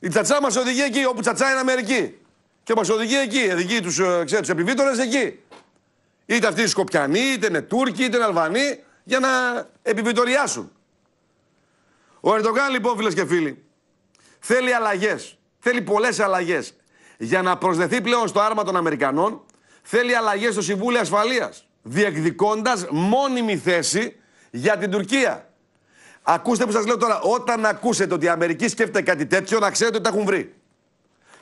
Η τσατσά μας οδηγεί εκεί, όπου τσατσά είναι Αμερική. Και μας οδηγεί εκεί. Οδηγεί του τους ε, εκεί. Είτε αυτοί οι Σκοπιανοί, είτε είναι Τούρκοι, είτε είναι Αλβανοί, για να επιβιτοριάσουν. Ο Ερντογάν, λοιπόν, φίλες και φίλοι, θέλει αλλαγές. Θέλει πολλές αλλαγές. Για να προσδεθεί πλέον στο άρμα των Αμερικανών, θέλει αλλαγές στο Συμβούλιο Ασφαλείας. Διεκδικώντας μόνιμη θέση για την Τουρκία. Ακούστε που σας λέω τώρα, όταν ακούσετε ότι η Αμερική σκέφτεται κάτι τέτοιο, να ξέρετε ότι τα έχουν βρει.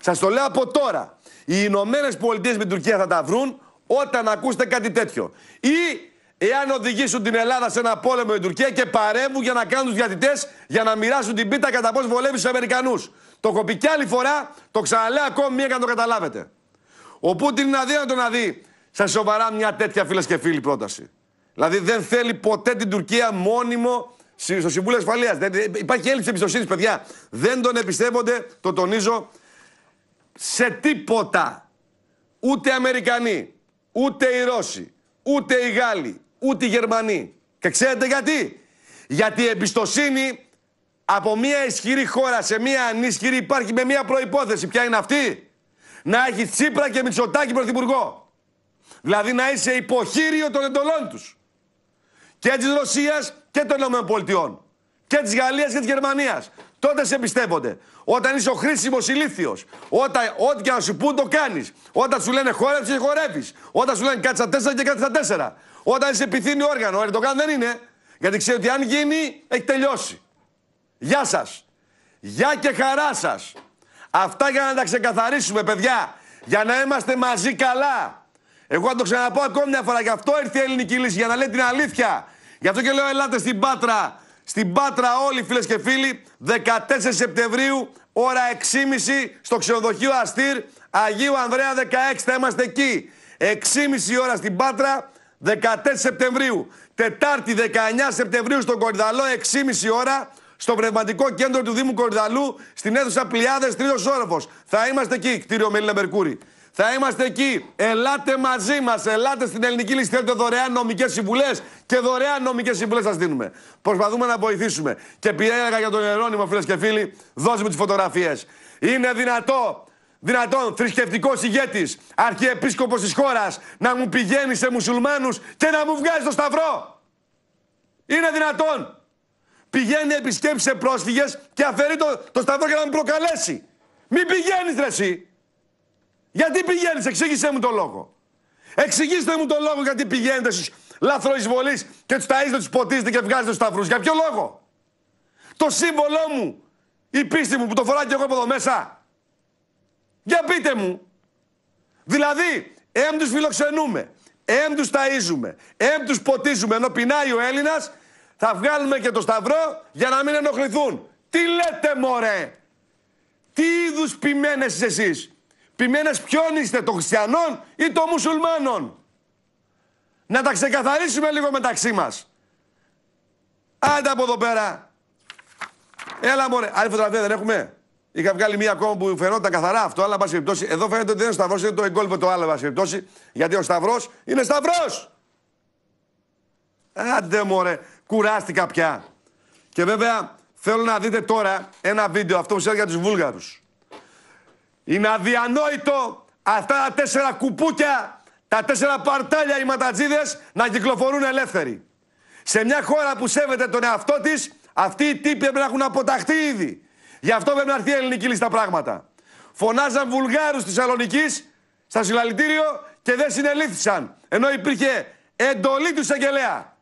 Σα το λέω από τώρα. Οι Ηνωμένες Πολιτείες με την Τουρκία θα τα βρουν όταν ακούσετε κάτι ακούστε οδηγήσουν την Ελλάδα σε ένα πόλεμο η Τουρκία και παρέμβουν για να κάνουν τους διατητές για να μοιράσουν την πίτα κατά πώ βολεύει του Αμερικανούς. Το έχω πει κι άλλη φορά, το ξαναλέω ακόμη μία για να το καταλάβετε. Ο Πούτιν είναι αδύνατο να δει σε σοβαρά μια τέτοια φίλες και φίλοι πρόταση. Δηλαδή δεν θέλει ποτέ την Τουρκία μόνιμο στο Συμβούλιο Ασφαλείας. Ε, υπάρχει έλλειψη εμπιστοσύνης, παιδιά. Δεν τον εμπιστεύονται, το τονίζω, σε τίποτα. Ούτε Αμερικανοί, ούτε οι Ρώσοι, ούτε οι Γάλλοι, ούτε οι Γερμανοί. Και ξέρετε γιατί. Γιατί η εμπιστοσύνη από μια ισχυρή χώρα σε μια ανίσχυρη υπάρχει με μια προϋπόθεση. Ποια είναι αυτή. Να έχει Τσίπρα και Μητσοτάκη πρωθυπουργό. Δηλαδή να είσαι υποχείριο των εντολών τους. Και της Ρωσίας και των ΗΠΑ. Και της Γαλλίας και της Γερμανίας τότε σε εμπιστεύονται. Όταν είσαι ο χρήσιμος ηλίθιος, όταν ό,τι και να σου πούν το κάνεις. Όταν σου λένε χόρεψε, χορεύεις. Όταν σου λένε κάτσε στα τέσσερα και κάτσε στα τέσσερα. Όταν είσαι επιθύνει όργανο, το κάνει δεν είναι. Γιατί ξέρει ότι αν γίνει, έχει τελειώσει. Γεια σας. Γεια και χαρά σας. Αυτά για να τα ξεκαθαρίσουμε, παιδιά. Για να είμαστε μαζί καλά. Εγώ θα το ξαναπώ ακόμη μια φορά. Γι' αυτό ήρθε η ελληνική λύση, για να λέει την αλήθεια. Γι' αυτό και λέω, ελάτε στην Πάτρα στην Πάτρα όλοι φίλες και φίλοι, 14 Σεπτεμβρίου, ώρα 6.30 στο ξενοδοχείο Αστήρ, Αγίου Ανδρέα 16, θα είμαστε εκεί. 6.30 ώρα στην Πάτρα, 14 Σεπτεμβρίου. Τετάρτη 19 Σεπτεμβρίου στον Κορυδαλό, 6.30 ώρα, στο πνευματικό κέντρο του Δήμου Κορυδαλού, στην αίθουσα Πλιάδες, τρίτος όροφος. Θα είμαστε εκεί, κτίριο Μελίνα Μερκούρη. Θα είμαστε εκεί. Ελάτε μαζί μας. Ελάτε στην ελληνική λύση. Θέλετε δωρεάν νομικές συμβουλές και δωρεάν νομικές συμβουλές σας δίνουμε. Προσπαθούμε να βοηθήσουμε. Και πιέργα για τον Ερώνημο, φίλες και φίλοι, δώσουμε τις φωτογραφίες. Είναι δυνατό δυνατόν θρησκευτικός ηγέτης, αρχιεπίσκοπος της χώρας, να μου πηγαίνει σε μουσουλμάνους και να μου βγάζει το σταυρό. Είναι δυνατόν. Πηγαίνει επισκέψει σε πρόσφυγες και αφαιρεί το, το σταυρό για να μου προκαλέσει. Μην πηγαίνεις, Ρεσί. Γιατί πηγαίνεις, εξήγησέ μου το λόγο. Εξηγήστε μου το λόγο γιατί πηγαίνετε στου λαθροεισβολεί και τους ταζετε, τους ποτίζετε και βγάζετε τους σταυρούς. Για ποιο λόγο. Το σύμβολό μου, η πίστη μου που το φοράω και εγώ από εδώ μέσα. Για πείτε μου. Δηλαδή, εμ τους φιλοξενούμε, εμ τους ταΐζουμε, εμ τους ποτίζουμε, ενώ πεινάει ο Έλληνας, θα βγάλουμε και το σταυρό για να μην ενοχληθούν. Τι λέτε μωρέ. Τι είδους ποιμένες εσείς. Ποιμένες ποιον είστε, των χριστιανών ή των μουσουλμάνων. Να τα ξεκαθαρίσουμε λίγο μεταξύ μας. Άντε από εδώ πέρα. Έλα μωρέ. Άλλη φωτογραφία δεν έχουμε. Είχα βγάλει μία ακόμα που φαινόταν καθαρά αυτό, αλλά πα περιπτώσει. Εδώ φαίνεται ότι δεν είναι ο Σταυρός, είναι το εγκόλπο το άλλο, πα περιπτώσει. Γιατί ο Σταυρός είναι Σταυρός. Άντε μωρέ. Κουράστηκα πια. Και βέβαια θέλω να δείτε τώρα ένα βίντεο αυτό που για τους Βούλγαρους. Είναι αδιανόητο αυτά τα τέσσερα κουπούκια, τα τέσσερα παρτάλια οι ματατζίδες να κυκλοφορούν ελεύθεροι. Σε μια χώρα που σέβεται τον εαυτό της, αυτοί οι τύποι πρέπει να έχουν αποταχθεί ήδη. Γι' αυτό πρέπει να έρθει η ελληνική λίστα πράγματα. Φωνάζαν Βουλγάρους της Θεσσαλονίκης στα συλλαλητήριο και δεν συνελήφθησαν. Ενώ υπήρχε εντολή του εισαγγελέα.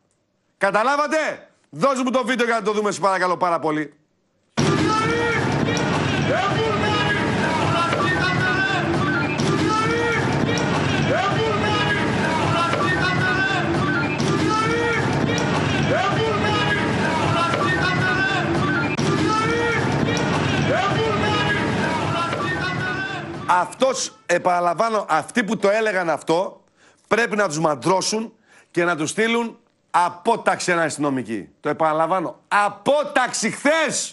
Καταλάβατε. δώσε μου το βίντεο για να το δούμε, σε παρακαλώ πάρα πολύ. Αυτός επαναλαμβάνω, αυτοί που το έλεγαν αυτό, πρέπει να τους μαντρώσουν και να τους στείλουν απόταξη ένα αστυνομική. Το επαναλαμβάνω. Απόταξη χθες!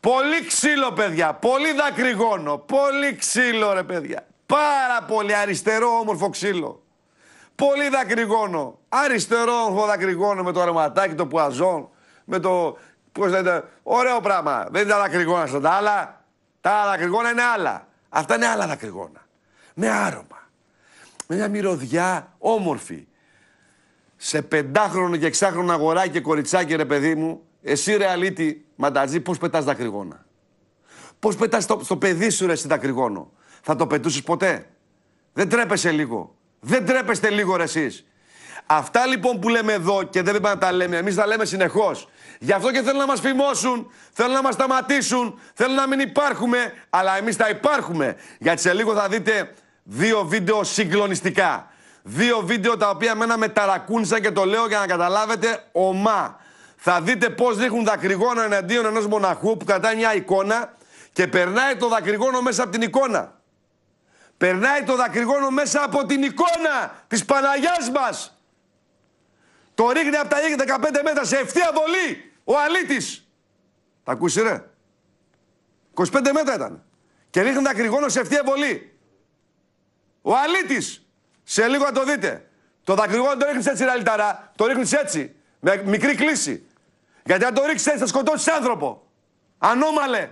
Πολύ ξύλο, παιδιά. Πολύ δακρυγόνο. Πολύ ξύλο, ρε παιδιά. Πάρα πολύ αριστερό, όμορφο ξύλο. Πολύ δακρυγόνο. Αριστερό, όμορφο δακρυγόνο με το αρωματάκι, το πουαζόν, με το. Πώς λέτε. Ωραίο πράγμα. Δεν ήταν δακρυγόνα αυτά τα άλλα. Τα δακρυγόνα είναι άλλα. Αυτά είναι άλλα δακρυγόνα. Με άρωμα. Με μια μυρωδιά όμορφη. Σε πεντάχρονο και εξάχρονο αγοράκι και κοριτσάκι, ρε παιδί μου, εσύ ρε αλήτη, μανταζή, πώς πετάς δακρυγόνα. Πώς πετάς στο, στο παιδί σου ρε εσύ δακρυγόνο. Θα το πετούσες ποτέ. Δεν τρέπεσαι λίγο. Δεν τρέπεστε λίγο ρε εσείς. Αυτά λοιπόν που λέμε εδώ και δεν πρέπει να τα λέμε, εμείς τα λέμε συνεχώς. Γι' αυτό και θέλουν να μας φημώσουν, θέλουν να μας σταματήσουν, θέλουν να μην υπάρχουμε, αλλά εμείς θα υπάρχουμε. Γιατί σε λίγο θα δείτε δύο βίντεο συγκλονιστικά. Δύο βίντεο τα οποία μένα με ταρακούνησαν και το λέω για να καταλάβετε ομά. Θα δείτε πώς ρίχνουν δακρυγόνο εναντίον ενός μοναχού που κρατάει μια εικόνα και περνάει το δακρυγόνο μέσα από την εικόνα. Περνάει το δακρυγόνο μέσα από την εικόνα της Παναγιάς μας. Το ρίχνει από τα 15 μέτρα σε ευθεία βολή. Ο Αλίτης. Τα ακούσεις ρε. 25 μέτρα ήταν. Και ρίχνει τα σε αυτή εμβολή. Ο Αλίτης. Σε λίγο να το δείτε. Το δακρυγόνο το ρίχνεις έτσι, Ραλιταρά. Το ρίχνεις έτσι. Με μικρή κλίση. Γιατί αν το ρίξεις έτσι θα σκοτώσεις άνθρωπο. Ανώμαλε.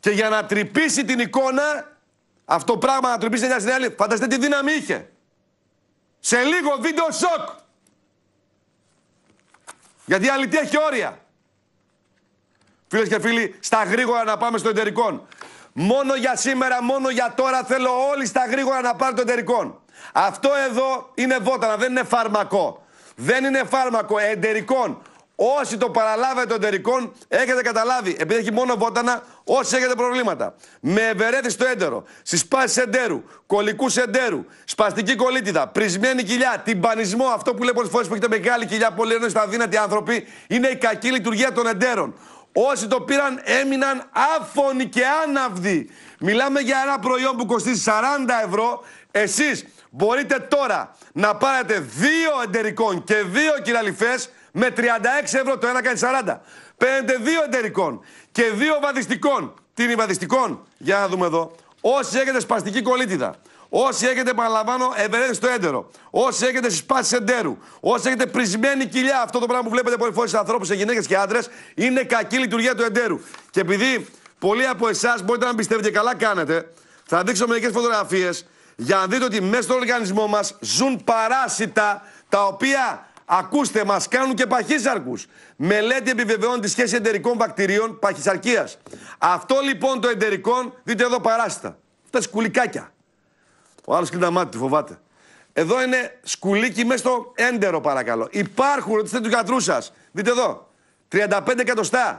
Και για να τρυπήσει την εικόνα, αυτό πράγμα να τρυπήσει μια στην άλλη, φανταστείτε τι δύναμη είχε. Σε λίγο βίντεο σοκ. Γιατί η αλήθεια έχει όρια. Φίλες και φίλοι, στα γρήγορα να πάμε στο εταιρικό. Μόνο για σήμερα, μόνο για τώρα θέλω όλοι στα γρήγορα να πάρουν το εταιρικό. Αυτό εδώ είναι βότανα, δεν είναι φάρμακο. Δεν είναι φάρμακο, εταιρικών. Όσοι το παραλάβετε των εταιρικών έχετε καταλάβει, επειδή έχει μόνο βότανα, όσοι έχετε προβλήματα. Με ευερέθη στο έντερο, συσπάσει εντέρου, κολικού εντέρου, σπαστική κολίτιδα, πρισμένη κοιλιά, τυμπανισμό, αυτό που λέει πολλές φορές που έχετε μεγάλη κοιλιά, πολύ ενώ στα δύνατοι άνθρωποι, είναι η κακή λειτουργία των εντέρων. Όσοι το πήραν έμειναν άφωνοι και άναυδοι. Μιλάμε για ένα προϊόν που κοστίζει 40 ευρώ. Εσείς μπορείτε τώρα να πάρετε δύο εντερικών και δύο κυραλιφές με 36 ευρώ το ένα κάνει 40. Παίρνετε δύο εταιρικών και δύο βαδιστικών. Τι είναι βαδιστικών, για να δούμε εδώ. Όσοι έχετε σπαστική κολίτιδα, όσοι έχετε, επαναλαμβάνω, ευερέτε στο έντερο, όσοι έχετε σπάσει εντέρου, όσοι έχετε πρισμένη κοιλιά, αυτό το πράγμα που βλέπετε πολλές φορές σε ανθρώπους, σε γυναίκες και άντρες, είναι κακή λειτουργία του εντέρου. Και επειδή πολλοί από εσάς μπορείτε να πιστεύετε και καλά κάνετε, θα δείξω μερικές φωτογραφίες για να δείτε ότι μέσα στον οργανισμό μας ζουν παράσιτα τα οποία Ακούστε, μας κάνουν και παχύσαρκους. Μελέτη επιβεβαιώνει τη σχέση εντερικών βακτηρίων παχυσαρκίας. Αυτό λοιπόν το εντερικών, δείτε εδώ παράστα. Αυτά σκουλικάκια. Ο άλλος κλείνει τα μάτια φοβάται. Εδώ είναι σκουλίκι μέσα στο έντερο, παρακαλώ. Υπάρχουν, ρωτήστε τους γιατρούς σας. Δείτε εδώ. 35 εκατοστά.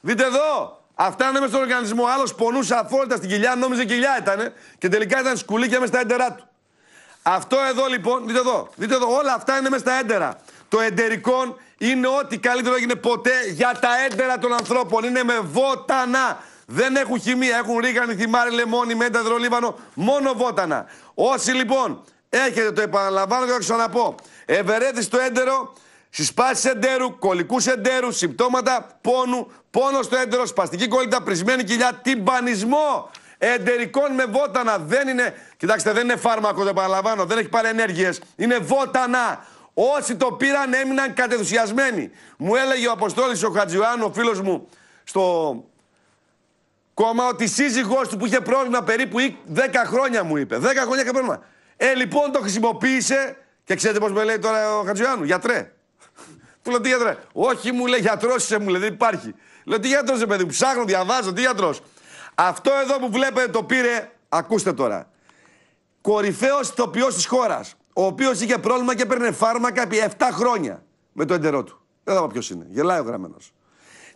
Δείτε εδώ. Αυτά είναι μέσα στον οργανισμό. Άλλος πονούσε αφόρητα στην κοιλιά, νόμιζε κοιλιά ήταν. Και τελικά ήταν σκουλίκια μέσα στα έντερά του. Αυτό εδώ λοιπόν, δείτε εδώ, δείτε εδώ, όλα αυτά είναι μέσα στα έντερα. Το εντερικό είναι ό,τι καλύτερο έγινε ποτέ για τα έντερα των ανθρώπων. Είναι με βότανα. Δεν έχουν χημεία, έχουν ρίγανη, θυμάρι, λεμόνι, μέντα, δρολίβανο, μόνο βότανα. Όσοι λοιπόν έχετε, το επαναλαμβάνω και το ξαναπώ, ευερέθη στο έντερο, συσπάσεις εντέρου, κολικούς εντέρου, συμπτώματα πόνου, πόνος στο έντερο, σπαστική κόλλητα, πρισμένη κοιλιά, τυμπανισμό εντερικών με βότανα. Δεν είναι, κοιτάξτε, δεν είναι φάρμακο, δεν παραλαμβάνω, δεν έχει πάρει ενέργειες. Είναι βότανα. Όσοι το πήραν έμειναν κατενθουσιασμένοι. Μου έλεγε ο Αποστόλης ο Χατζιουάν, ο φίλος μου, στο κόμμα, ότι η σύζυγός του που είχε πρόβλημα περίπου 10 χρόνια μου είπε. 10 χρόνια είχε πρόβλημα. Ε, λοιπόν το χρησιμοποίησε και ξέρετε πώς με λέει τώρα ο Χατζιωάννου, γιατρέ. Του λέω τι γιατρέ. Όχι, μου λέει γιατρός είσαι, μου λέει δεν υπάρχει. Λέω τι γιατρός, παιδί ψάχνω, διαβάζω, τι γιατρός. Αυτό εδώ που βλέπετε το πήρε, ακούστε τώρα. Κορυφαίος ηθοποιός της χώρας, ο οποίος είχε πρόβλημα και έπαιρνε φάρμακα επί 7 χρόνια με το εντερό του. Δεν θα πω ποιος είναι. Γελάει ο γραμμένος.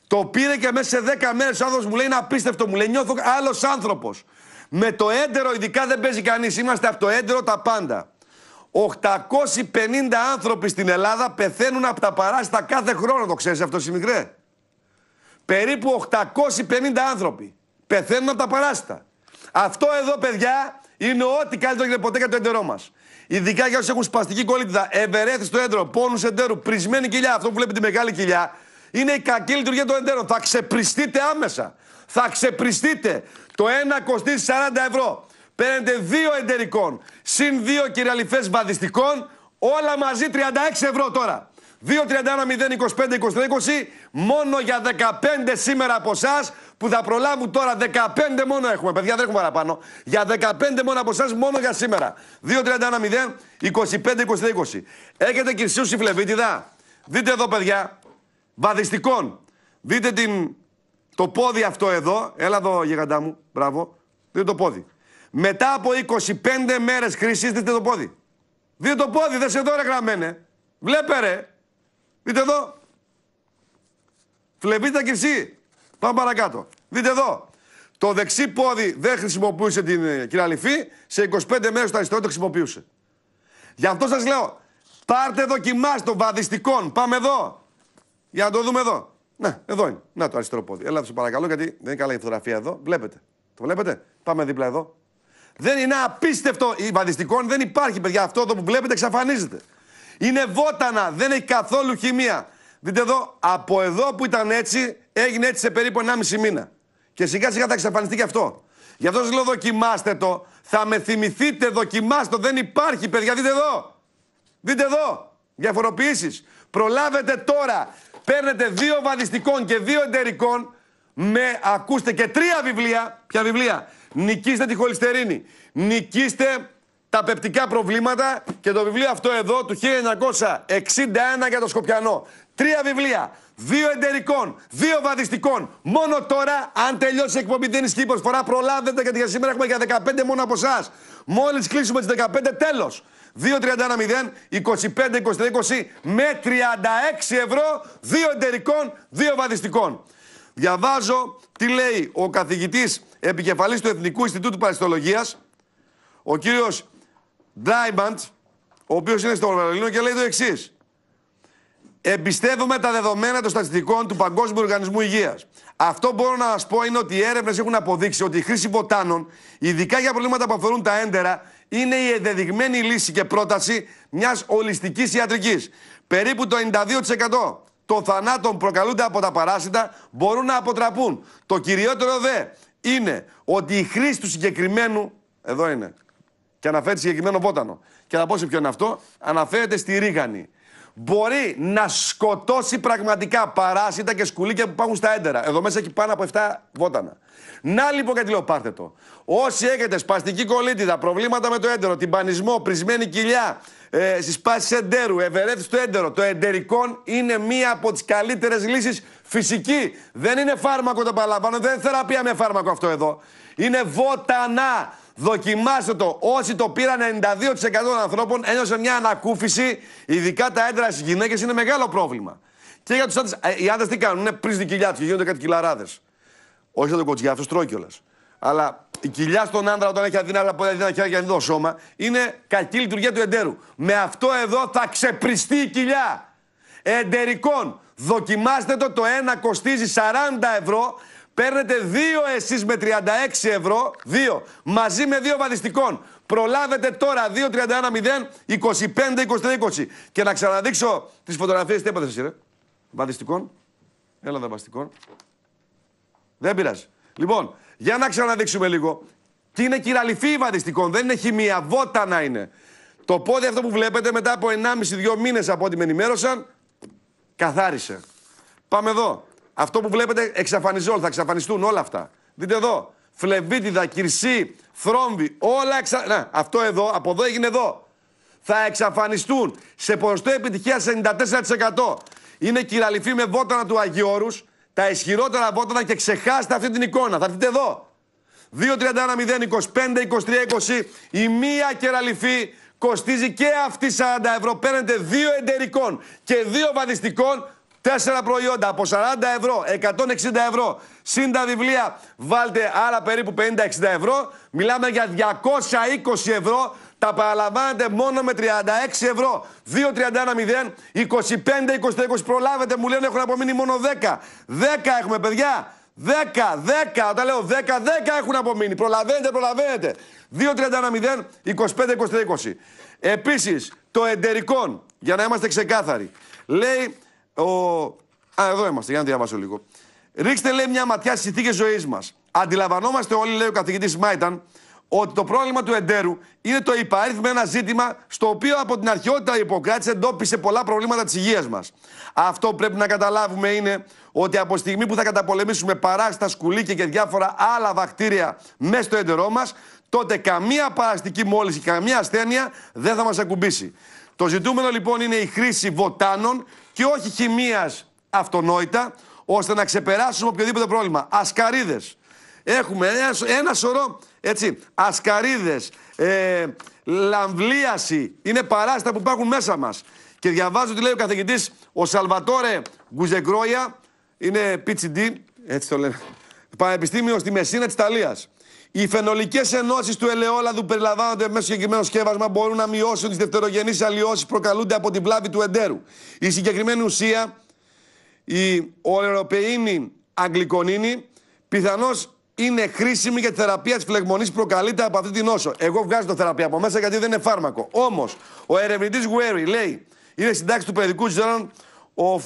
Το πήρε και μέσα σε 10 μέρες ο άνθρωπος μου λέει είναι απίστευτο, μου λέει νιώθω άλλος άνθρωπος. Με το έντερο ειδικά δεν παίζει κανείς. Είμαστε από το έντερο τα πάντα. 850 άνθρωποι στην Ελλάδα πεθαίνουν από τα παράστα κάθε χρόνο. Το ξέρεις αυτός, Σιμικρέ. Περίπου 850 άνθρωποι. Πεθαίνουν από τα παράστα. Αυτό εδώ, παιδιά, είναι ό,τι καλύτερο έγινε ποτέ για το έντερό μας. Ειδικά για όσους έχουν σπαστική κολλήτιδα, ευερέθη στο έντερο, πόνους εντέρου, πρισμένη κοιλιά, αυτό που βλέπετε τη μεγάλη κοιλιά, είναι η κακή λειτουργία του εντέρου. Θα ξεπριστείτε άμεσα. Θα ξεπριστείτε. Το ένα κοστίζει 40 ευρώ. Παίρνετε δύο εντερικών, συν δύο κυριαλιφέ βαδιστικών, όλα μαζί 36 ευρώ τώρα. 2-31-0-25-23-20, μόνο για 15 σήμερα από εσάς που θα προλάβουν τώρα 15 μόνο έχουμε, παιδιά, δεν έχουμε παραπάνω. Για 15 μόνο από εσάς, μόνο για σήμερα. 2-31-0-25-23-20. Έχετε κυρσίους συφλεβίτιδα. Δείτε φλεβιτιδα δειτε παιδιά. Βαδιστικών. Δείτε την... το πόδι αυτό εδώ. Έλα εδώ, γιγαντά μου. Μπράβο. Δείτε το πόδι. Μετά από 25 μέρες χρήσης, δείτε το πόδι. Δείτε το πόδι, δεν σε εδώ, ρε γραμμένε. Βλέπε, ρε. Δείτε εδώ. Φλεβίτα κι Πάμε παρακάτω. Δείτε εδώ. Το δεξί πόδι δεν χρησιμοποιούσε την κυραλυφή, ε, σε 25 μέρε το αριστερό το χρησιμοποιούσε. Γι' αυτό σας λέω, πάρτε δοκιμάστε των βαδιστικών. Πάμε εδώ. Για να το δούμε εδώ. Ναι, εδώ είναι. Να το αριστερό πόδι. Έλα, σε παρακαλώ, γιατί δεν είναι καλά η φωτογραφία εδώ. Βλέπετε. Το βλέπετε. Πάμε δίπλα εδώ. Δεν είναι απίστευτο. Η βαδιστικών δεν υπάρχει, παιδιά. Αυτό εδώ που βλέπετε εξαφανίζεται. Είναι βότανα. Δεν έχει καθόλου χημεία. Δείτε εδώ, από εδώ που ήταν έτσι, έγινε έτσι σε περίπου 1,5 μήνα. Και σιγά σιγά θα εξαφανιστεί και αυτό. Γι' αυτό σας λέω δοκιμάστε το. Θα με θυμηθείτε, δοκιμάστε το. Δεν υπάρχει, παιδιά. Δείτε εδώ. Δείτε εδώ. Διαφοροποιήσεις. Προλάβετε τώρα. Παίρνετε δύο βαδιστικών και δύο εντερικών. Με ακούστε και τρία βιβλία. Ποια βιβλία. Νικήστε τη χολυστερίνη. Νικήστε τα πεπτικά προβλήματα και το βιβλίο αυτό εδώ του 1961 για το Σκοπιανό. Τρία βιβλία, δύο εντερικών, δύο βαδιστικών. Μόνο τώρα, αν τελειώσει η εκπομπή, δεν ισχύει προσφορά. Προλάβετε γιατί για σήμερα έχουμε για 15 μόνο από εσάς. Μόλις κλείσουμε τις 15, τέλο. 2-31-0, 25-23-20 με 36 ευρώ, δύο εντερικών, δύο βαδιστικών. Διαβάζω τι λέει ο καθηγητής επικεφαλής του Εθνικού Ινστιτούτου Παριστολογίας, ο κύριος Ντράιμπαντ, ο οποίος είναι στο Βερολίνο και λέει το εξής. Εμπιστεύομαι τα δεδομένα των στατιστικών του Παγκόσμιου Οργανισμού Υγείας. Αυτό μπορώ να σας πω είναι ότι οι έρευνες έχουν αποδείξει ότι η χρήση βοτάνων, ειδικά για προβλήματα που αφορούν τα έντερα, είναι η ενδεδειγμένη λύση και πρόταση μιας ολιστικής ιατρικής. Περίπου το 92% των θανάτων προκαλούνται από τα παράσιτα μπορούν να αποτραπούν. Το κυριότερο δε είναι ότι η χρήση του συγκεκριμένου. Εδώ είναι. Και αναφέρεται συγκεκριμένο βότανο. Και θα πω σε ποιο είναι αυτό. Αναφέρεται στη ρίγανη μπορεί να σκοτώσει πραγματικά παράσιτα και σκουλίκια που υπάρχουν στα έντερα. Εδώ μέσα έχει πάνω από 7 βότανα. Να λοιπόν κάτι λέω, πάρτε το. Όσοι έχετε σπαστική κολίτιδα, προβλήματα με το έντερο, τυμπανισμό, πρισμένη κοιλιά, ε, συσπάσει εντέρου, ευερέθηση του έντερο, το εντερικό είναι μία από τις καλύτερες λύσεις. φυσική. Δεν είναι φάρμακο το παραλαμβάνω, δεν είναι θεραπεία με φάρμακο αυτό εδώ. Είναι βότανα. Δοκιμάστε το. Όσοι το πήραν 92% των ανθρώπων ένιωσαν μια ανακούφιση, ειδικά τα έντρα στις γυναίκες είναι μεγάλο πρόβλημα. Και για τους άντρες, ε, οι άντρες τι κάνουν, είναι την κοιλιά τους και γίνονται κάτι κοιλαράδε. Όχι για το κοτσιά, αυτός τρώει κιόλας. Αλλά η κοιλιά στον άντρα όταν έχει αδύνατα πόδια, αδύνατα χέρια και αδύνατο σώμα, είναι κακή λειτουργία του εντέρου. Με αυτό εδώ θα ξεπριστεί η κοιλιά. Εντερικών. Δοκιμάστε το, το ένα κοστίζει 40 ευρώ Παίρνετε δύο εσείς με 36 ευρώ, δύο, μαζί με δύο βαδιστικών. Προλάβετε τώρα 2-31-0, 25-23-20. Και να ξαναδείξω τις φωτογραφίες, τι έπαθες εσύ ρε. Βαδιστικών. Έλα βαδιστικών. Δεν πειράζει. Λοιπόν, για να ξαναδείξουμε λίγο. Τι είναι κυραλυφή βαδιστικών, δεν είναι χημεία, βότανα είναι. Το πόδι αυτό που βλέπετε μετά από 1,5-2 μήνες από ό,τι με ενημέρωσαν, καθάρισε. Πάμε εδώ. Αυτό που βλέπετε εξαφανιζόλ, θα εξαφανιστούν όλα αυτά. Δείτε εδώ. Φλεβίτιδα, κυρσί, θρόμβι, όλα εξα... αυτό εδώ, από εδώ έγινε εδώ. Θα εξαφανιστούν σε ποσοστό επιτυχία 94%. Είναι κυραλυφή με βότανα του Αγιώρου, τα ισχυρότερα βότανα και ξεχάστε αυτή την εικόνα. Θα δειτε εδω 2 εδώ. 2-31-0-25-23-20. Η μία κεραλυφή κοστίζει και αυτή 40 ευρώ. Παίρνετε δύο εντερικών και δύο βαδιστικών Τέσσερα προϊόντα από 40 ευρώ, 160 ευρώ, συν τα βιβλία βάλτε άλλα περίπου 50-60 ευρώ. Μιλάμε για 220 ευρώ. Τα παραλαμβάνετε μόνο με 36 ευρώ. 2-31-0, 25-23-20. Προλάβετε, μου λένε έχουν απομείνει μόνο 10. 10 έχουμε, παιδιά. 10, 10, όταν λέω 10, 10 έχουν απομείνει. Προλαβαίνετε, προλαβαίνετε. 2-31-0, 25-23-20. Επίσης, το εντερικόν, για να είμαστε ξεκάθαροι, λέει ο... Α, εδώ είμαστε, για να διαβάσω λίγο. Ρίξτε, λέει, μια ματιά στις συνθήκες ζωής μας. Αντιλαμβανόμαστε όλοι, λέει ο καθηγητής Μάιταν, ότι το πρόβλημα του εντέρου είναι το υπαρίθμο ένα ζήτημα στο οποίο από την αρχαιότητα η Ιπποκράτη εντόπισε πολλά προβλήματα της υγείας μας. Αυτό που πρέπει να καταλάβουμε είναι ότι από στιγμή που θα καταπολεμήσουμε παράστα, σκουλίκια και διάφορα άλλα βακτήρια μέσα στο έντερό μας, τότε καμία παραστική μόλυνση, καμία ασθένεια δεν θα μας ακουμπήσει. Το ζητούμενο λοιπόν είναι η χρήση βοτάνων και όχι χημίας αυτονόητα, ώστε να ξεπεράσουμε οποιοδήποτε πρόβλημα. Ασκαρίδες. Έχουμε ένα, σωρό, έτσι, ασκαρίδες, ε, λαμβλίαση, είναι παράστα που υπάρχουν μέσα μας. Και διαβάζω τι λέει ο καθηγητής, ο Σαλβατόρε Γκουζεγκρόια, είναι PCD, έτσι το λένε, Πανεπιστήμιο στη Μεσίνα της Ιταλίας. Οι φαινολικές ενώσεις του ελαιόλαδου που περιλαμβάνονται μέσα στο συγκεκριμένο σκεύασμα μπορούν να μειώσουν τις δευτερογενείς αλλοιώσεις που προκαλούνται από την πλάβη του εντέρου. Η συγκεκριμένη ουσία, η ολεροπεϊνη αγγλικονίνη, πιθανώς είναι χρήσιμη για τη θεραπεία της φλεγμονή που προκαλείται από αυτή την νόσο. Εγώ βγάζω το θεραπεία από μέσα γιατί δεν είναι φάρμακο. Όμως, ο ερευνητής Γουέρι λέει, είναι συντάξεις του παιδικού Journal of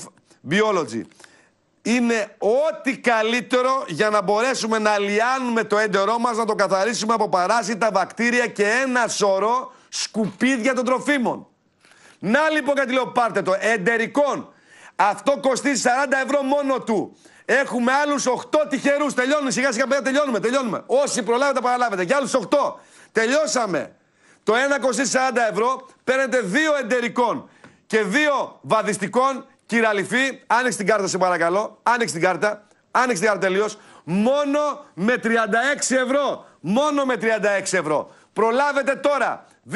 Biology είναι ό,τι καλύτερο για να μπορέσουμε να λιάνουμε το έντερό μας, να το καθαρίσουμε από παράσιτα, βακτήρια και ένα σωρό σκουπίδια των τροφίμων. Να λοιπόν κάτι λέω πάρτε το, εντερικών. Αυτό κοστίζει 40 ευρώ μόνο του. Έχουμε άλλους 8 τυχερούς, τελειώνουμε σιγά σιγά παιδιά, τελειώνουμε, τελειώνουμε. Όσοι προλάβετε παραλάβετε, για άλλους 8. Τελειώσαμε. Το ένα κοστίζει 40 ευρώ, παίρνετε δύο εντερικών και δύο βαδιστικών Κύριε Αληφή, άνοιξε την κάρτα, σε παρακαλώ. Άνοιξε την κάρτα. Άνοιξε την κάρτα τελείως. Μόνο με 36 ευρώ. Μόνο με 36 ευρώ. Προλάβετε τώρα. 2-31-0-25-23-20.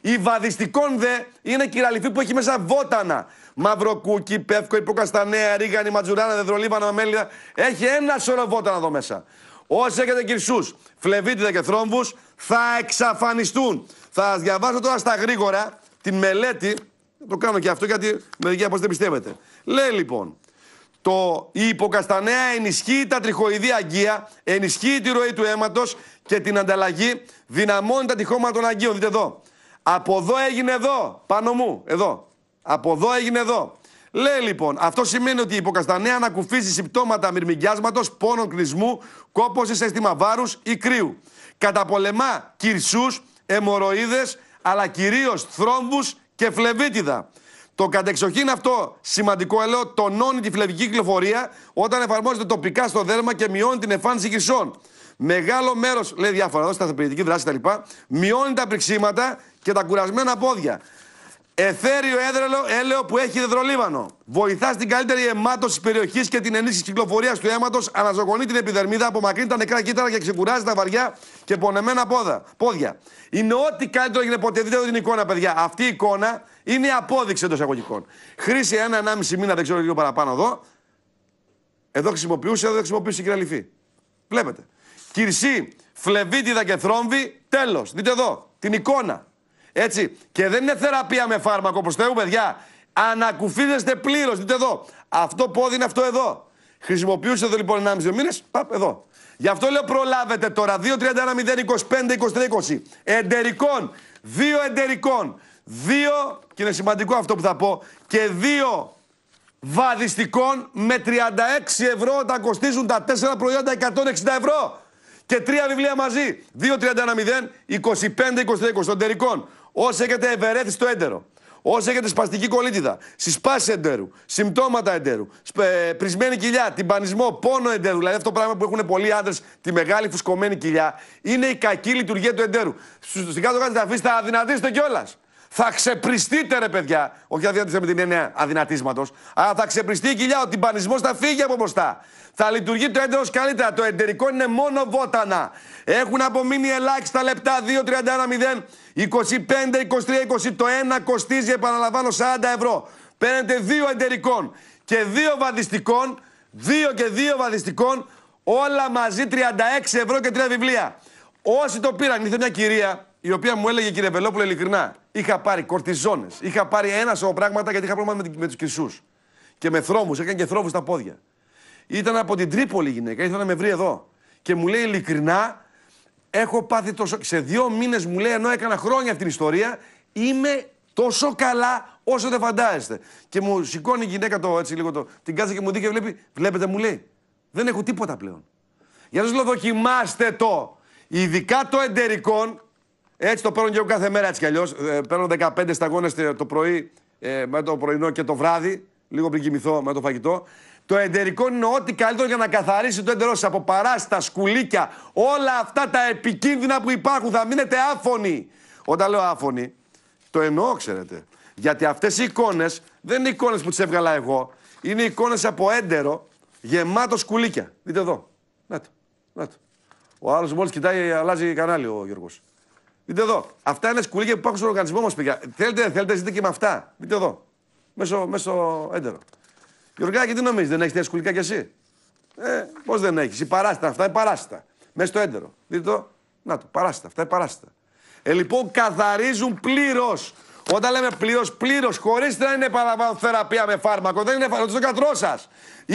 Η βαδιστικών δε είναι Αληφή που έχει μέσα βότανα. Μαυροκούκι, πεύκο, υποκαστανέα, ρίγανη, ματζουράνα, δεδρολίβανα, μέλια. Έχει ένα σωρό βότανα εδώ μέσα. Όσοι έχετε κυρσούς, φλεβίτιδα και θρόμβους θα εξαφανιστούν. Θα διαβάσω τώρα στα γρήγορα την μελέτη το κάνω και αυτό γιατί μερικοί από δεν πιστεύετε. Λέει λοιπόν, το, η υποκαστανέα ενισχύει τα τριχοειδή αγκία, ενισχύει τη ροή του αίματος και την ανταλλαγή, δυναμώνει τα τυχώματα των αγκίων. Δείτε εδώ. Από εδώ έγινε εδώ, πάνω μου, εδώ. Από εδώ έγινε εδώ. Λέει λοιπόν, αυτό σημαίνει ότι η υποκαστανέα ανακουφίζει συμπτώματα μυρμηγκιάσματος, πόνων κλεισμού, κόπωσης, αίσθημα βάρους ή κρύου. Καταπολεμά κυρσούς, αιμοροίδες, αλλά κυρίως θρόμβους και Φλεβίτιδα. Το κατεξοχήν αυτό σημαντικό ελαιό τονώνει τη φλεβική κυκλοφορία όταν εφαρμόζεται τοπικά στο δέρμα και μειώνει την εμφάνιση χρυσών. Μεγάλο μέρος, λέει διάφορα εδώ, σταθεροποιητική δράση λοιπά, Μειώνει τα πριξίματα και τα κουρασμένα πόδια. Εθέριο έδρελο, έλαιο που έχει δεδρολίβανο. Βοηθά στην καλύτερη αιμάτωση τη περιοχής και την ενίσχυση κυκλοφορία του αίματος, αναζωογονεί την επιδερμίδα, απομακρύνει τα νεκρά κύτταρα και ξεκουράζει τα βαριά και πονεμένα πόδα, πόδια. Είναι ό,τι καλύτερο έγινε ποτέ. Δείτε εδώ την εικόνα, παιδιά. Αυτή η εικόνα είναι η απόδειξη εντός εισαγωγικών. Χρήση ένα-ενάμιση μήνα, δεν ξέρω λίγο παραπάνω εδώ. Εδώ χρησιμοποιούσε, εδώ χρησιμοποιούσε η κυραλυφή. Βλέπετε. Κυρσή, φλεβίτιδα και θρόμβη, τέλος. Δείτε εδώ την εικόνα. Έτσι. Και δεν είναι θεραπεία με φάρμακο, όπω θέλουν, παιδιά. Ανακουφίζεστε πλήρως. Δείτε εδώ. Αυτό πόδι είναι αυτό εδώ. Χρησιμοποιούσε εδώ λοιπόν 1,5 μήνες. Παπ, εδώ. Γι' αυτό λέω προλάβετε τώρα. 2-31-0-25-23-20. Εντερικών. Δύο εντερικών. Δύο, και είναι σημαντικό αυτό που θα πω, και δύο βαδιστικών με 36 ευρώ όταν κοστίζουν τα τέσσερα προϊόντα 160 ευρώ. Και τρία βιβλία μαζί. 2-31-0-25-23-20 εντερικών. Όσοι έχετε ευερέθη στο έντερο, όσοι έχετε σπαστική κολίτιδα, συσπάσει εντέρου, συμπτώματα εντέρου, ε, πρισμένη κοιλιά, τυμπανισμό, πόνο εντέρου, δηλαδή αυτό το πράγμα που έχουν πολλοί άντρε, τη μεγάλη φουσκωμένη κοιλιά, είναι η κακή λειτουργία του εντέρου. Στην κάτω κάτι θα αφήσετε, αδυνατήστε κιόλας. Θα ξεπριστείτε ρε παιδιά. Όχι αδυνατήστε με την έννοια αδυνατίσματος. Αλλά θα ξεπριστεί η κοιλιά. Ο τυμπανισμός θα φύγει από μπροστά. Θα λειτουργεί το έντερο καλύτερα. Το εντερικό είναι μόνο βότανα. Έχουν απομείνει ελάχιστα λεπτά. 2-31-0, 25-23-20. Το ένα κοστίζει, επαναλαμβάνω, 40 ευρώ. Παίρνετε δύο εντερικών και δύο βαδιστικών. Δύο και δύο βαδιστικών. Όλα μαζί 36 ευρώ και τρία βιβλία. Όσοι το πήραν, ήρθε μια κυρία η οποία μου έλεγε κύριε Βελόπουλο ειλικρινά, είχα πάρει κορτιζόνες, είχα πάρει ένα σωρό πράγματα γιατί είχα πρόβλημα με, με τους κρυσού. Και με θρόμους, έκανε και θρόμους στα πόδια. Ήταν από την Τρίπολη η γυναίκα, ήθελα να με βρει εδώ. Και μου λέει ειλικρινά, έχω πάθει τόσο. Σε δύο μήνες μου λέει, ενώ έκανα χρόνια αυτή την ιστορία, είμαι τόσο καλά όσο δεν φαντάζεστε. Και μου σηκώνει η γυναίκα το έτσι λίγο το. Την κάτσε και μου δει και βλέπει, βλέπετε μου λέει. Δεν έχω τίποτα πλέον. Για να σας λέω, δοκιμάστε το. Ειδικά το εντερικών, έτσι το παίρνω και εγώ κάθε μέρα έτσι κι αλλιώς. Ε, παίρνω 15 σταγόνε το πρωί ε, με το πρωινό και το βράδυ, λίγο πριν κοιμηθώ με το φαγητό. Το εντερικό είναι ό,τι καλύτερο για να καθαρίσει το εντερό σα από παράστα, σκουλίκια, όλα αυτά τα επικίνδυνα που υπάρχουν. Θα μείνετε άφωνοι. Όταν λέω άφωνοι, το εννοώ, ξέρετε. Γιατί αυτές οι εικόνες δεν είναι εικόνες που τις έβγαλα εγώ. Είναι εικόνες από έντερο γεμάτο σκουλίκια. Δείτε εδώ. το. Ο άλλος μόλις κοιτάει, αλλάζει κανάλι ο Γιώργος. Δείτε εδώ. Αυτά είναι σκουλίκια που υπάρχουν στον οργανισμό μας, παιδιά. Θέλετε, θέλετε, ζείτε και με αυτά. Δείτε εδώ. Μέσω, μέσω έντερο. Γιωργάκη, τι νομίζεις, δεν έχεις σκουλικά κι εσύ. Ε, πώς δεν έχεις. Η παράστα, αυτά είναι παράστα. Μέσα στο έντερο. Δείτε το. Να το, παράστα, αυτά είναι παράστα. Ε, λοιπόν, καθαρίζουν πλήρως. Όταν λέμε πλήρως, πλήρως, χωρίς να είναι παραπάνω θεραπεία με φάρμακο, δεν είναι φάρμακο, το καθρό σας.